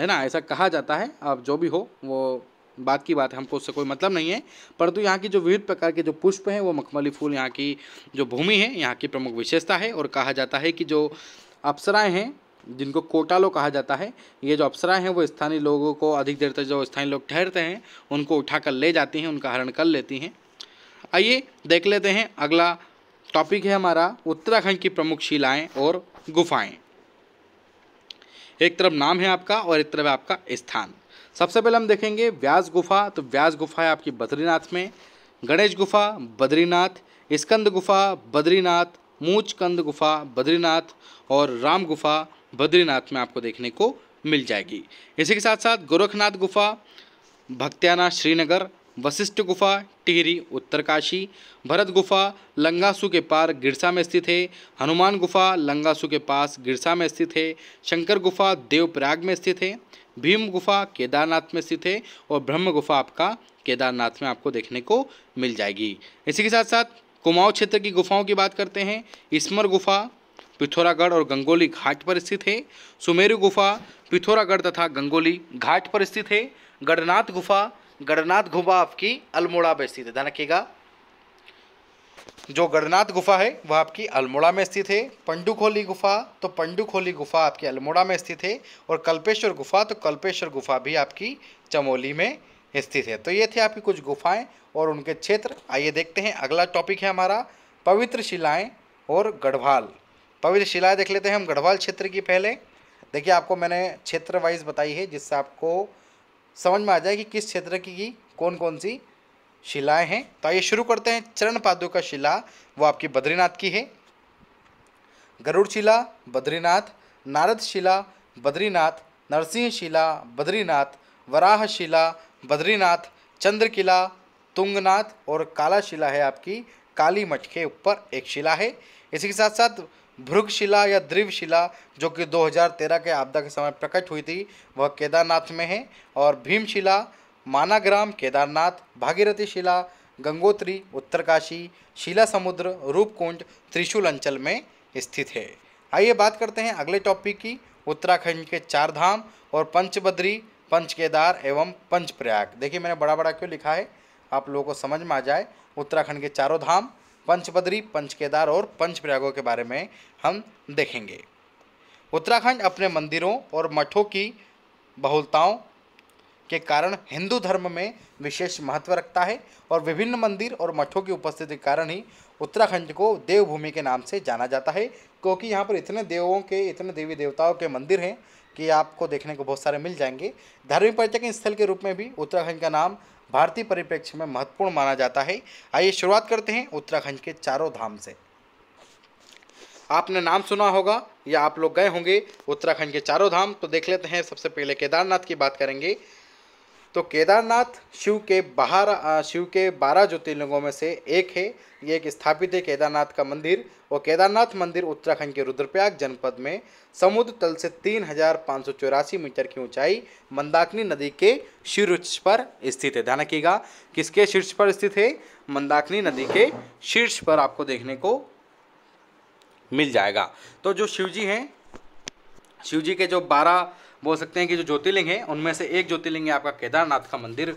है ना ऐसा कहा जाता है अब जो भी हो वो बात की बात है हमको उससे कोई मतलब नहीं है परंतु यहाँ की जो विविध प्रकार के जो पुष्प हैं वो मखमली फूल यहाँ की जो भूमि है यहाँ की प्रमुख विशेषता है और कहा जाता है कि जो अप्सराएं हैं जिनको कोटालो कहा जाता है ये जो अप्सरा हैं वो स्थानीय लोगों को अधिक देर तक जो स्थानीय लोग ठहरते हैं उनको उठाकर ले जाती हैं उनका हरण कर लेती हैं आइए देख लेते हैं अगला टॉपिक है हमारा उत्तराखंड की प्रमुख शिलाएँ और गुफाएँ एक तरफ नाम है आपका और एक तरफ आपका स्थान सबसे पहले हम देखेंगे व्यास गुफा तो व्यास गुफा है आपकी बद्रीनाथ में गणेश गुफा बद्रीनाथ स्कंद गुफा बद्रीनाथ मूचकंद गुफा बद्रीनाथ और राम गुफा बद्रीनाथ में आपको देखने को मिल जाएगी इसी के साथ साथ गोरखनाथ गुफा भक्त्याना श्रीनगर वशिष्ठ गुफा टिहरी उत्तरकाशी भरत गुफा लंगासू के पार गिरसा में स्थित है हनुमान गुफा लंगासू के पास गिरसा में स्थित है शंकर गुफा देवप्रयाग में स्थित है भीम गुफा केदारनाथ में स्थित है और ब्रह्म गुफा आपका केदारनाथ में आपको देखने को मिल जाएगी इसी के साथ साथ कुमाऊँ क्षेत्र की गुफाओं की बात करते हैं इसमर गुफा पिथौरागढ़ और गंगोली घाट पर स्थित है सुमेरु गुफा पिथौरागढ़ तथा गंगोली घाट पर स्थित है गणनाथ गुफा गणनाथ गुफा आपकी अल्मोड़ा में स्थित है ध्यान रखिएगा जो गणनाथ गुफा है वह आपकी अल्मोड़ा में स्थित है पंडुखोली गुफा तो पंडुखोली गुफा आपकी अल्मोड़ा में स्थित है और कल्पेश्वर गुफा तो कल्पेश्वर गुफा भी आपकी चमोली में स्थित है तो ये थे आपकी कुछ गुफाएं और उनके क्षेत्र आइए देखते हैं अगला टॉपिक है हमारा पवित्र शिलाएं और गढ़वाल पवित्र शिलाएँ देख लेते हैं हम गढ़वाल क्षेत्र की पहले देखिए आपको मैंने क्षेत्र वाइज बताई है जिससे आपको समझ में आ जाए कि किस क्षेत्र की कौन कौन सी शिलाएँ हैं तो आइए शुरू करते हैं चरण पादुका शिला वो आपकी बद्रीनाथ की है गरुड़ शिला बद्रीनाथ नारद शिला बद्रीनाथ नरसिंह शिला बद्रीनाथ वराह शिला बद्रीनाथ चंद्र किला तुंगनाथ और काला शिला है आपकी काली मठ के ऊपर एक शिला है इसी के साथ साथ भृगशिला या ध्रुवशिला जो कि 2013 के आपदा के समय प्रकट हुई थी वह केदारनाथ में है और भीमशिला मानाग्राम केदारनाथ भागीरथी शिला गंगोत्री उत्तरकाशी शिला समुद्र रूपकुंड त्रिशूल अंचल में स्थित है आइए बात करते हैं अगले टॉपिक की उत्तराखंड के चार धाम और पंचबद्री पंच केदार एवं पंचप्रयाग देखिए मैंने बड़ा बड़ा क्यों लिखा है आप लोगों को समझ में आ जाए उत्तराखंड के चारों धाम पंचबद्री पंचकेदार और पंच प्रयागों के बारे में हम देखेंगे उत्तराखंड अपने मंदिरों और मठों की बहुलताओं के कारण हिंदू धर्म में विशेष महत्व रखता है और विभिन्न मंदिर और मठों की उपस्थिति के कारण ही उत्तराखंड को देवभूमि के नाम से जाना जाता है क्योंकि यहाँ पर इतने देवों के इतने देवी देवताओं के मंदिर हैं कि आपको देखने को बहुत सारे मिल जाएंगे धार्मिक पर्यटक स्थल के रूप में भी उत्तराखंड का नाम भारतीय परिप्रेक्ष्य में महत्वपूर्ण माना जाता है आइए शुरुआत करते हैं उत्तराखंड के चारों धाम से आपने नाम सुना होगा या आप लोग गए होंगे उत्तराखंड के चारों धाम तो देख लेते हैं सबसे पहले केदारनाथ की बात करेंगे तो केदारनाथ शिव के बाहर शिव के बारह ज्योतिर्लिंगों में से एक है ये एक स्थापित है केदारनाथ का मंदिर और केदारनाथ मंदिर उत्तराखंड के रुद्रप्रयाग जनपद में समुद्र तल से तीन मीटर की ऊंचाई मंदाकिनी नदी के शीर्ष पर स्थित है ध्यान रखिएगा किसके शीर्ष पर स्थित है मंदाकिनी नदी के शीर्ष पर आपको देखने को मिल जाएगा तो जो शिवजी हैं शिवजी के जो बारह बोल सकते हैं कि जो ज्योतिर्लिंग है उनमें से एक ज्योतिर्लिंग है आपका केदारनाथ का मंदिर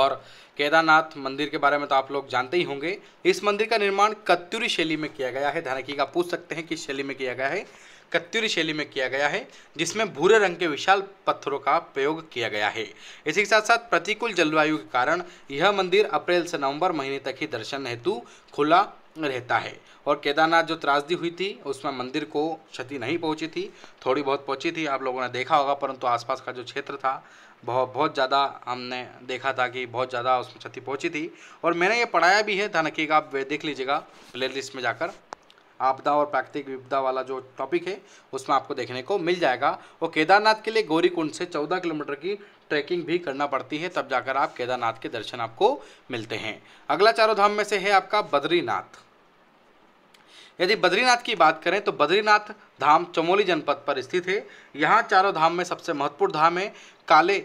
और केदारनाथ मंदिर के बारे में तो आप लोग जानते ही होंगे इस मंदिर का निर्माण कत्यूरी शैली में किया गया है ध्यान आप पूछ सकते हैं किस शैली में किया गया है कत्यूरी शैली में किया गया है जिसमें भूरे रंग के विशाल पत्थरों का प्रयोग किया गया है इसी के साथ साथ प्रतिकूल जलवायु के कारण यह मंदिर अप्रैल से नवंबर महीने तक ही दर्शन हेतु खुला रहता है और केदारनाथ जो त्रासदी हुई थी उसमें मंदिर को क्षति नहीं पहुंची थी थोड़ी बहुत पहुंची थी आप लोगों ने देखा होगा परंतु आसपास का जो क्षेत्र था बहुत बहुत ज़्यादा हमने देखा था कि बहुत ज़्यादा उसमें क्षति पहुंची थी और मैंने ये पढ़ाया भी है ध्यान रखिएगा आप देख लीजिएगा प्ले लिस्ट में जाकर आपदा और प्राकृतिक विपदा वाला जो टॉपिक है उसमें आपको देखने को मिल जाएगा और केदारनाथ के लिए गौरीकुंड से चौदह किलोमीटर की ट्रैकिंग भी करना पड़ती है तब जाकर आप केदारनाथ के दर्शन आपको मिलते हैं अगला चारों धाम में से है आपका बद्रीनाथ यदि बद्रीनाथ की बात करें तो बद्रीनाथ धाम चमोली जनपद पर स्थित है यहाँ चारों धाम में सबसे महत्वपूर्ण धाम है काले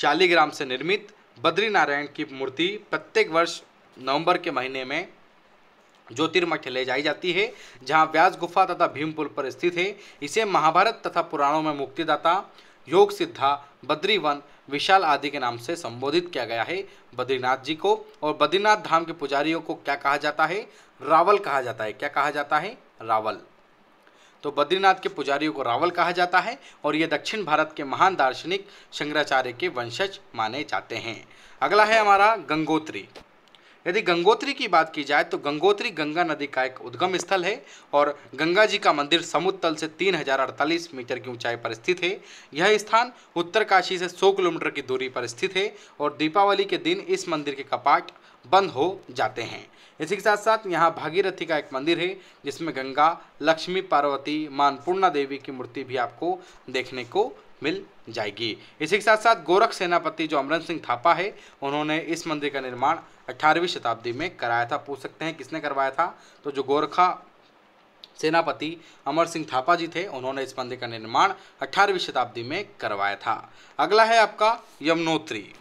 शालीग्राम से निर्मित बद्रीनारायण की मूर्ति प्रत्येक वर्ष नवंबर के महीने में ज्योतिर्मठ ले जाई जाती है जहाँ व्यास गुफा तथा भीमपुल पर स्थित है इसे महाभारत तथा पुराणों में मुक्तिदाता योग सिद्धा बद्रीवन विशाल आदि के नाम से संबोधित किया गया है बद्रीनाथ जी को और बद्रीनाथ धाम के पुजारियों को क्या कहा जाता है रावल कहा जाता है क्या कहा जाता है रावल तो बद्रीनाथ के पुजारियों को रावल कहा जाता है और ये दक्षिण भारत के महान दार्शनिक शंकराचार्य के वंशज माने जाते हैं अगला है हमारा गंगोत्री यदि गंगोत्री की बात की जाए तो गंगोत्री गंगा नदी का एक उद्गम स्थल है और गंगा जी का मंदिर समुद्र तल से 3048 मीटर की ऊंचाई पर स्थित है यह स्थान उत्तरकाशी से 100 किलोमीटर की दूरी पर स्थित है और दीपावली के दिन इस मंदिर के कपाट बंद हो जाते हैं इसी के साथ साथ यहाँ भागीरथी का एक मंदिर है जिसमें गंगा लक्ष्मी पार्वती मानपूर्णा देवी की मूर्ति भी आपको देखने को मिल जाएगी इसी के साथ साथ गोरख सेनापति जो अमरन सिंह थापा है उन्होंने इस मंदिर का निर्माण 18वीं शताब्दी में कराया था पूछ सकते हैं किसने करवाया था तो जो गोरखा सेनापति अमर सिंह थापा जी थे उन्होंने इस मंदिर का निर्माण 18वीं शताब्दी में करवाया था अगला है आपका यमुनोत्री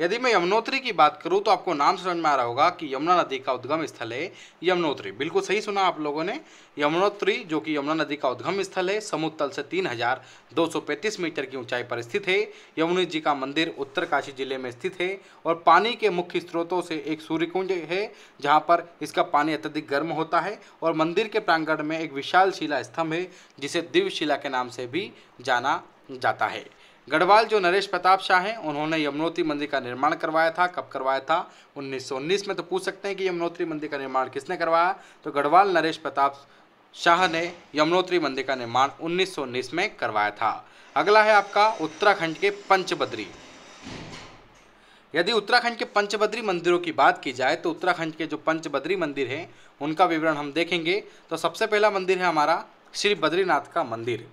यदि मैं यमुनोत्री की बात करूँ तो आपको नाम समझ में आ रहा होगा कि यमुना नदी का उद्गम स्थल है यमुनोत्री बिल्कुल सही सुना आप लोगों ने यमुनोत्री जो कि यमुना नदी का उद्गम स्थल है समुद्र तल से 3,235 मीटर की ऊंचाई पर स्थित है यमुनी जी का मंदिर उत्तरकाशी जिले में स्थित है और पानी के मुख्य स्रोतों से एक सूर्यकुंज है जहाँ पर इसका पानी अत्यधिक गर्म होता है और मंदिर के प्रांगण में एक विशाल शिला स्तंभ है जिसे दिव्य शिला के नाम से भी जाना जाता है गढ़वाल जो नरेश प्रताप शाह हैं उन्होंने यमुनोत्री मंदिर का निर्माण करवाया था कब करवाया था 1919 में तो पूछ सकते हैं कि यमुनोत्री मंदिर का निर्माण किसने करवाया तो गढ़वाल नरेश प्रताप शाह ने यमुनोत्री मंदिर का निर्माण 1919 में करवाया था अगला है आपका उत्तराखंड के पंचबद्री यदि उत्तराखंड के पंचबद्री मंदिरों की बात की जाए तो उत्तराखंड के जो पंचबद्री मंदिर हैं उनका विवरण हम देखेंगे तो सबसे पहला मंदिर है हमारा श्री बद्रीनाथ का मंदिर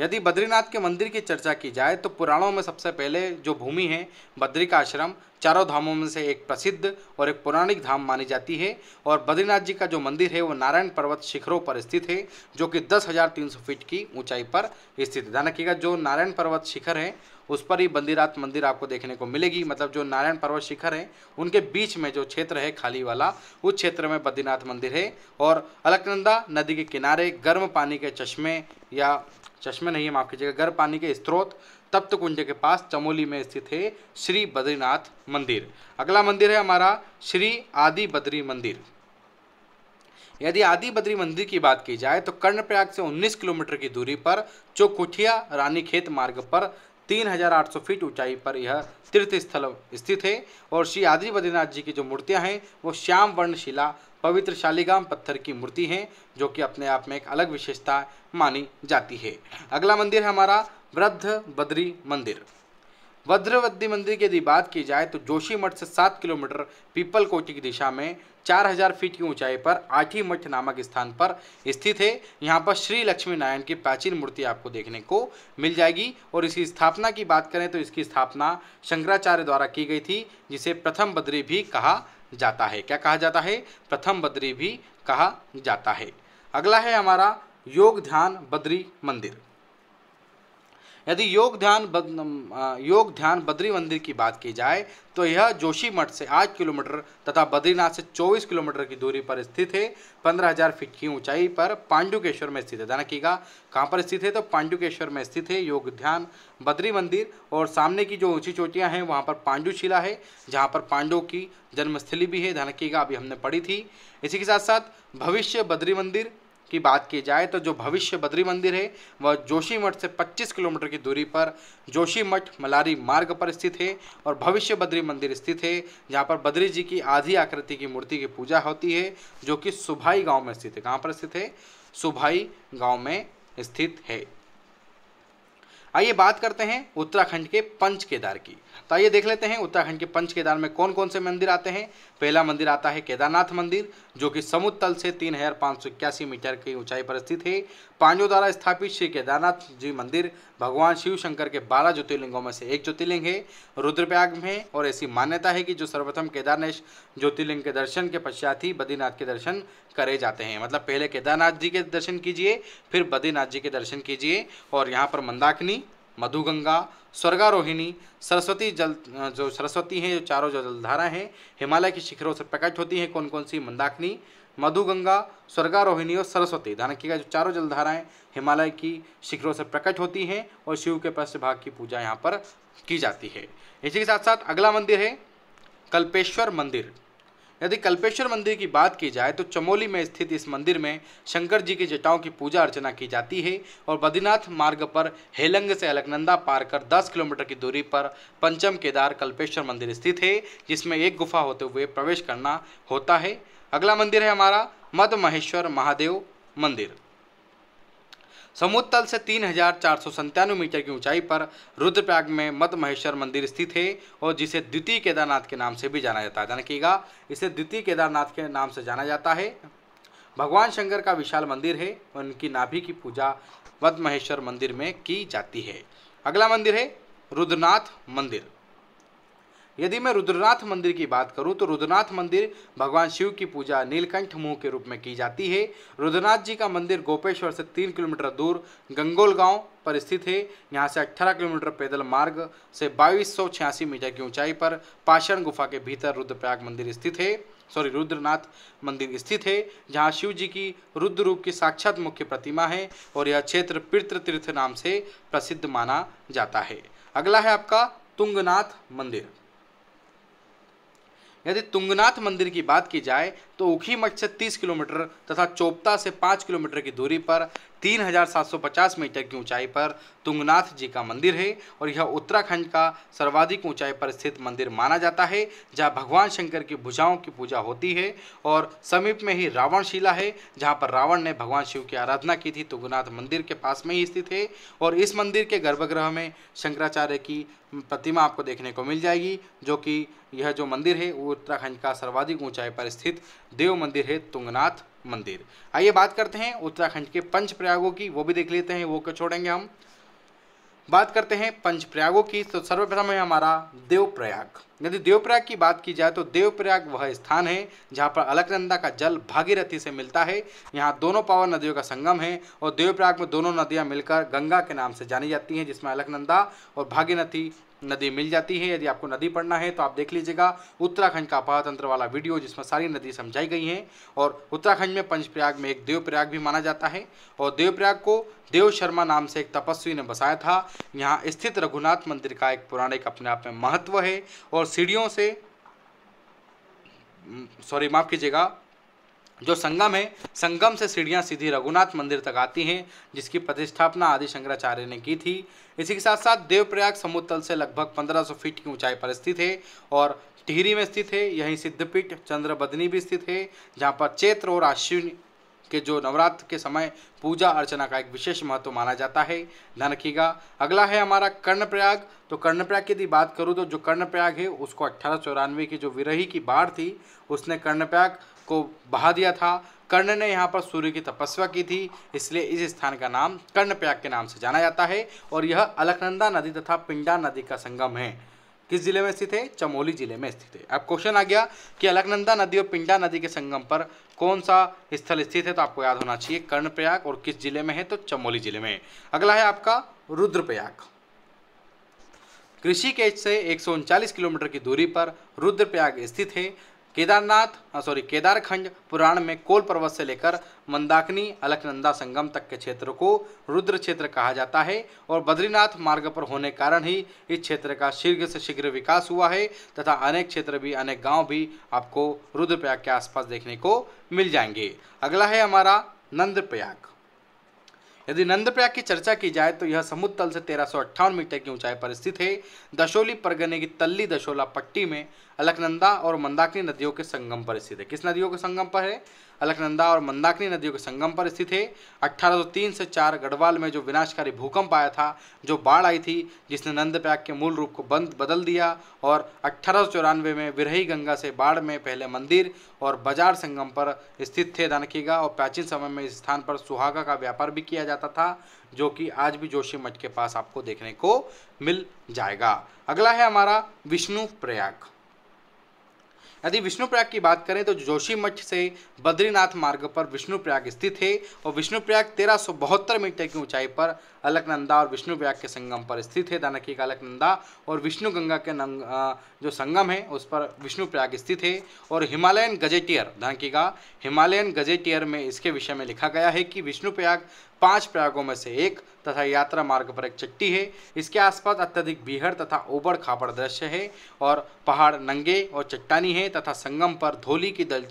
यदि बद्रीनाथ के मंदिर की चर्चा की जाए तो पुराणों में सबसे पहले जो भूमि है बद्री का आश्रम चारों धामों में से एक प्रसिद्ध और एक पौराणिक धाम मानी जाती है और बद्रीनाथ जी का जो मंदिर है वो नारायण पर्वत शिखरों पर स्थित है जो कि 10,300 फीट की ऊंचाई पर स्थित है ध्यान रखिएगा जो नारायण पर्वत शिखर है उस पर ही बंदीरात मंदिर आपको देखने को मिलेगी मतलब जो नारायण पर्वत शिखर है उनके बीच में जो क्षेत्र है खाली वाला उस क्षेत्र में बद्रीनाथ मंदिर है और अलकनंदा नदी के किनारे गर्म पानी के चश्मे या चश्मे नहीं है माफ कीजिएगा गर्भ पानी के स्त्रोत तप्त कुंज के पास चमोली में स्थित है श्री बद्रीनाथ मंदिर अगला मंदिर है हमारा श्री आदि बद्री मंदिर यदि आदि बद्री मंदिर की बात की जाए तो कर्णप्रयाग से 19 किलोमीटर की दूरी पर चौकुठिया रानीखेत मार्ग पर 3800 फीट ऊंचाई पर यह तीर्थ स्थल स्थित है और श्री आदि बद्रीनाथ जी की जो मूर्तियां हैं वो श्याम वर्ण शिला पवित्र शालिग्राम पत्थर की मूर्ति हैं जो कि अपने आप में एक अलग विशेषता मानी जाती है अगला मंदिर है हमारा वृद्ध बद्री मंदिर वज्रवद्दी मंदिर की यदि बात की जाए तो जोशी मठ से सात किलोमीटर पीपल कोटी की दिशा में चार हज़ार फीट की ऊंचाई पर आठी मठ नामक स्थान पर स्थित है यहाँ पर श्री लक्ष्मी नारायण की प्राचीन मूर्ति आपको देखने को मिल जाएगी और इसकी स्थापना की बात करें तो इसकी स्थापना शंकराचार्य द्वारा की गई थी जिसे प्रथम बद्री भी कहा जाता है क्या कहा जाता है प्रथम बद्री भी कहा जाता है अगला है हमारा योग ध्यान बद्री मंदिर यदि योग ध्यान बद, योग ध्यान बद्री मंदिर की बात की जाए तो यह जोशी मठ से आठ किलोमीटर तथा बद्रीनाथ से चौबीस किलोमीटर की दूरी पर स्थित है पंद्रह हजार फीट की ऊंचाई पर पांडुकेश्वर में स्थित है ध्यान रखिएगा कहाँ पर स्थित है तो पांडुकेश्वर में स्थित है योग ध्यान बद्री मंदिर और सामने की जो ऊंची चोटियाँ हैं वहाँ पर पांडुशिला है जहाँ पर पांडु की जन्मस्थली भी है ध्यान रखिएगा अभी हमने पढ़ी थी इसी के साथ साथ भविष्य बद्री मंदिर की बात की जाए तो जो भविष्य बद्री मंदिर है वह जोशी मठ से 25 किलोमीटर की दूरी पर जोशी मठ मलारी मार्ग पर स्थित है और भविष्य बद्री मंदिर स्थित है जहाँ पर बद्री जी की आधी आकृति की मूर्ति की पूजा होती है जो कि सुभाई गाँव में स्थित है कहाँ पर स्थित है सुभाई गाँव में स्थित है आइए बात करते हैं उत्तराखंड के पंच केदार की तो आइए देख लेते हैं उत्तराखंड के पंच केदार में कौन कौन से मंदिर आते हैं पहला मंदिर आता है केदारनाथ मंदिर जो कि समुद्र तल से तीन हजार पाँच सौ इक्यासी मीटर की ऊंचाई पर स्थित है पांडवों द्वारा स्थापित श्री केदारनाथ जी मंदिर भगवान शिव शंकर के बारह ज्योतिर्लिंगों में से एक ज्योतिर्लिंग है रुद्रप्रयाग में और ऐसी मान्यता है कि जो सर्वप्रथम केदारनाथ ज्योतिर्लिंग के दर्शन के पश्चात ही बद्रीनाथ के दर्शन करे जाते हैं मतलब पहले केदारनाथ जी के दर्शन कीजिए फिर बद्रीनाथ जी के दर्शन कीजिए और यहाँ पर मंदाकिनी मधुगंगा स्वर्गारोहिणी सरस्वती जल जो सरस्वती हैं जो चारों जो जलधारा हैं हिमालय के शिखरों से प्रकट होती हैं कौन कौन सी मंदाकिनी मधुगंगा स्वर्गारोहिणी और सरस्वती ध्यान रखिएगा जो चारों जलधाराएं हिमालय की शिखरों से प्रकट होती हैं और शिव के भाग की पूजा यहाँ पर की जाती है इसी के साथ साथ अगला मंदिर है कल्पेश्वर मंदिर यदि कल्पेश्वर मंदिर की बात की जाए तो चमोली में स्थित इस मंदिर में शंकर जी की जटाओं की पूजा अर्चना की जाती है और बद्रीनाथ मार्ग पर हेलंग से अलकनंदा पार कर 10 किलोमीटर की दूरी पर पंचम केदार कल्पेश्वर मंदिर स्थित है जिसमें एक गुफा होते हुए प्रवेश करना होता है अगला मंदिर है हमारा मध महेश्वर महादेव मंदिर समुद्र से तीन मीटर की ऊंचाई पर रुद्रप्रयाग में मद महेश्वर मंदिर स्थित है और जिसे द्वितीय केदारनाथ के नाम से भी जाना जाता है ध्यान रखिएगा इसे द्वितीय केदारनाथ के नाम से जाना जाता है भगवान शंकर का विशाल मंदिर है और उनकी नाभि की पूजा मध महेश्वर मंदिर में की जाती है अगला मंदिर है रुद्रनाथ मंदिर यदि मैं रुद्रनाथ मंदिर की बात करूं तो रुद्रनाथ मंदिर भगवान शिव की पूजा नीलकंठ मुंह के रूप में की जाती है रुद्रनाथ जी का मंदिर गोपेश्वर से तीन किलोमीटर दूर गंगोल गांव पर स्थित है यहाँ से 18 किलोमीटर पैदल मार्ग से बाईस मीटर की ऊंचाई पर पाषण गुफा के भीतर रुद्रप्रयाग मंदिर स्थित है सॉरी रुद्रनाथ मंदिर स्थित है जहाँ शिव जी की रुद्र रूप की साक्षात मुख्य प्रतिमा है और यह क्षेत्र पितृतीर्थ तीर्थ नाम से प्रसिद्ध माना जाता है अगला है आपका तुंगनाथ मंदिर यदि तुंगनाथ मंदिर की बात की जाए तो उखी मठ से 30 किलोमीटर तथा चोपता से 5 किलोमीटर की दूरी पर 3,750 मीटर की ऊंचाई पर तुंगनाथ जी का मंदिर है और यह उत्तराखंड का सर्वाधिक ऊंचाई पर स्थित मंदिर माना जाता है जहां भगवान शंकर की भुजाओं की पूजा होती है और समीप में ही रावण शिला है जहां पर रावण ने भगवान शिव की आराधना की थी तुंगनाथ मंदिर के पास में ही स्थित है और इस मंदिर के गर्भगृह में शंकराचार्य की प्रतिमा आपको देखने को मिल जाएगी जो कि यह जो मंदिर है वो उत्तराखंड का सर्वाधिक ऊंचाई पर स्थित देव मंदिर है तुंगनाथ मंदिर आइए बात करते हैं उत्तराखंड के पंच प्रयागों की वो भी देख लेते हैं वो क्यों छोड़ेंगे हम बात करते हैं पंच प्रयागों की तो सर्वप्रथम है हमारा देवप्रयाग यदि देवप्रयाग की बात की जाए तो देवप्रयाग वह स्थान है जहाँ पर अलकनंदा का जल भागीरथी से मिलता है यहाँ दोनों पावन नदियों का संगम है और देवप्रयाग में दोनों नदियाँ मिलकर गंगा के नाम से जानी जाती हैं जिसमें अलकनंदा और भागीरथी नदी मिल जाती है यदि आपको नदी पढ़ना है तो आप देख लीजिएगा उत्तराखंड का अपहातंत्र वाला वीडियो जिसमें सारी नदी समझाई गई हैं और उत्तराखंड में पंचप्रयाग में एक देवप्रयाग भी माना जाता है और देवप्रयाग को देव शर्मा नाम से एक तपस्वी ने बसाया था यहाँ स्थित रघुनाथ मंदिर का एक पौराणिक अपने आप में महत्व है और सीढ़ियों से हम्म, सॉरी माफ़ कीजिएगा जो संगम है संगम से सीढ़ियां सीधी रघुनाथ मंदिर तक आती हैं जिसकी प्रतिष्ठापना आदि शंकराचार्य ने की थी इसी के साथ साथ देवप्रयाग समुद्र से लगभग 1500 फीट की ऊंचाई पर स्थित है और टिहरी में स्थित है यहीं सिद्धपीठ चंद्रबदनी भी स्थित है जहाँ पर चैत्र और आश्विन के जो नवरात्र के समय पूजा अर्चना का एक विशेष महत्व माना जाता है ध्यान रखिएगा अगला है हमारा कर्णप्रयाग तो कर्णप्रयाग की यदि बात करूँ तो जो कर्णप्रयाग है उसको अट्ठारह की जो विरही की बाढ़ थी उसने कर्णप्रयाग को बहा दिया था कर्ण ने यहाँ पर सूर्य की तपस्या की थी इसलिए इस स्थान का नाम कर्णप्रयाग के नाम से जाना जाता है और यह अलकनंदा नदी तथा पिंडा नदी का संगम है किस जिले में स्थित है चमोली जिले में स्थित है अब क्वेश्चन आ गया कि अलकनंदा नदी और पिंडा नदी के संगम पर कौन सा स्थल स्थित है तो आपको याद होना चाहिए कर्णप्रयाग और किस जिले में है तो चमोली जिले में अगला है आपका रुद्रप्रयाग कृषि के से एक किलोमीटर की दूरी पर रुद्रप्रयाग स्थित है केदारनाथ सॉरी केदारखंड पुराण में कोल पर्वत से लेकर मंदाकिनी अलकनंदा संगम तक के क्षेत्र को रुद्र क्षेत्र कहा जाता है और बद्रीनाथ मार्ग पर होने कारण ही इस क्षेत्र का शीघ्र से शीघ्र विकास हुआ है तथा अनेक क्षेत्र भी अनेक गांव भी आपको रुद्रप्रयाग के आसपास देखने को मिल जाएंगे अगला है हमारा नंदप्रयाग यदि नंदप्रयाग की चर्चा की जाए तो यह समुद्र तल से तेरह मीटर की ऊंचाई पर स्थित है दशोली परगने की तल्ली दशोला पट्टी में अलकनंदा और मंदाकिनी नदियों के संगम पर स्थित है किस नदियों के संगम पर है अलकनंदा और मंदाकिनी नदियों के संगम पर स्थित है 1803 से 4 गढ़वाल में जो विनाशकारी भूकंप आया था जो बाढ़ आई थी जिसने प्रयाग के मूल रूप को बंद बदल दिया और अट्ठारह में विरही गंगा से बाढ़ में पहले मंदिर और बाजार संगम पर स्थित थे दानकीगा और प्राचीन समय में इस स्थान पर सुहागा का व्यापार भी किया जाता था जो कि आज भी जोशी मठ के पास आपको देखने को मिल जाएगा अगला है हमारा विष्णु प्रयाग यदि विष्णु प्रयाग की बात करें तो जोशी मठ से बद्रीनाथ मार्ग पर विष्णु प्रयाग स्थित है और विष्णु प्रयाग तेरह मीटर की ऊंचाई पर अलकनंदा और विष्णु प्रयाग के संगम पर स्थित है दानकी का अलकनंदा और विष्णु गंगा के नंग, जो संगम है उस पर विष्णु प्रयाग स्थित है और हिमालयन गजेटियर दानकी का हिमालयन गजेटियर में इसके विषय में लिखा गया है कि विष्णु प्रयाग पांच प्रयागों में से एक तथा यात्रा मार्ग पर एक चिट्टी है इसके आसपास अत्यधिक बीहड़ तथा ओबड़ खापड़ दृश्य है और पहाड़ नंगे और चट्टानी है तथा संगम पर धोली की दल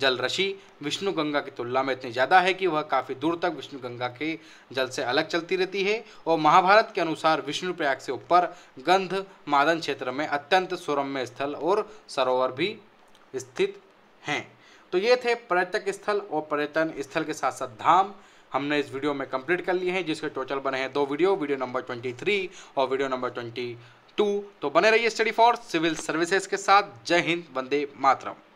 जल रशि विष्णु गंगा की तुलना में इतनी ज़्यादा है कि वह काफ़ी दूर तक विष्णु गंगा के जल से अलग चलती रहती है और महाभारत के अनुसार विष्णु प्रयाग से ऊपर गंध मादन क्षेत्र में अत्यंत सुरम्य स्थल और सरोवर भी स्थित हैं तो ये थे पर्यटक स्थल और पर्यटन स्थल के साथ साथ धाम हमने इस वीडियो में कंप्लीट कर लिए हैं जिसके टोटल बने हैं दो video video number twenty three और वीडियो नंबर ट्वेंटी टू तो बने रहिए स्टडी फॉर सिविल सर्विसेज के साथ जय हिंद वंदे मातरम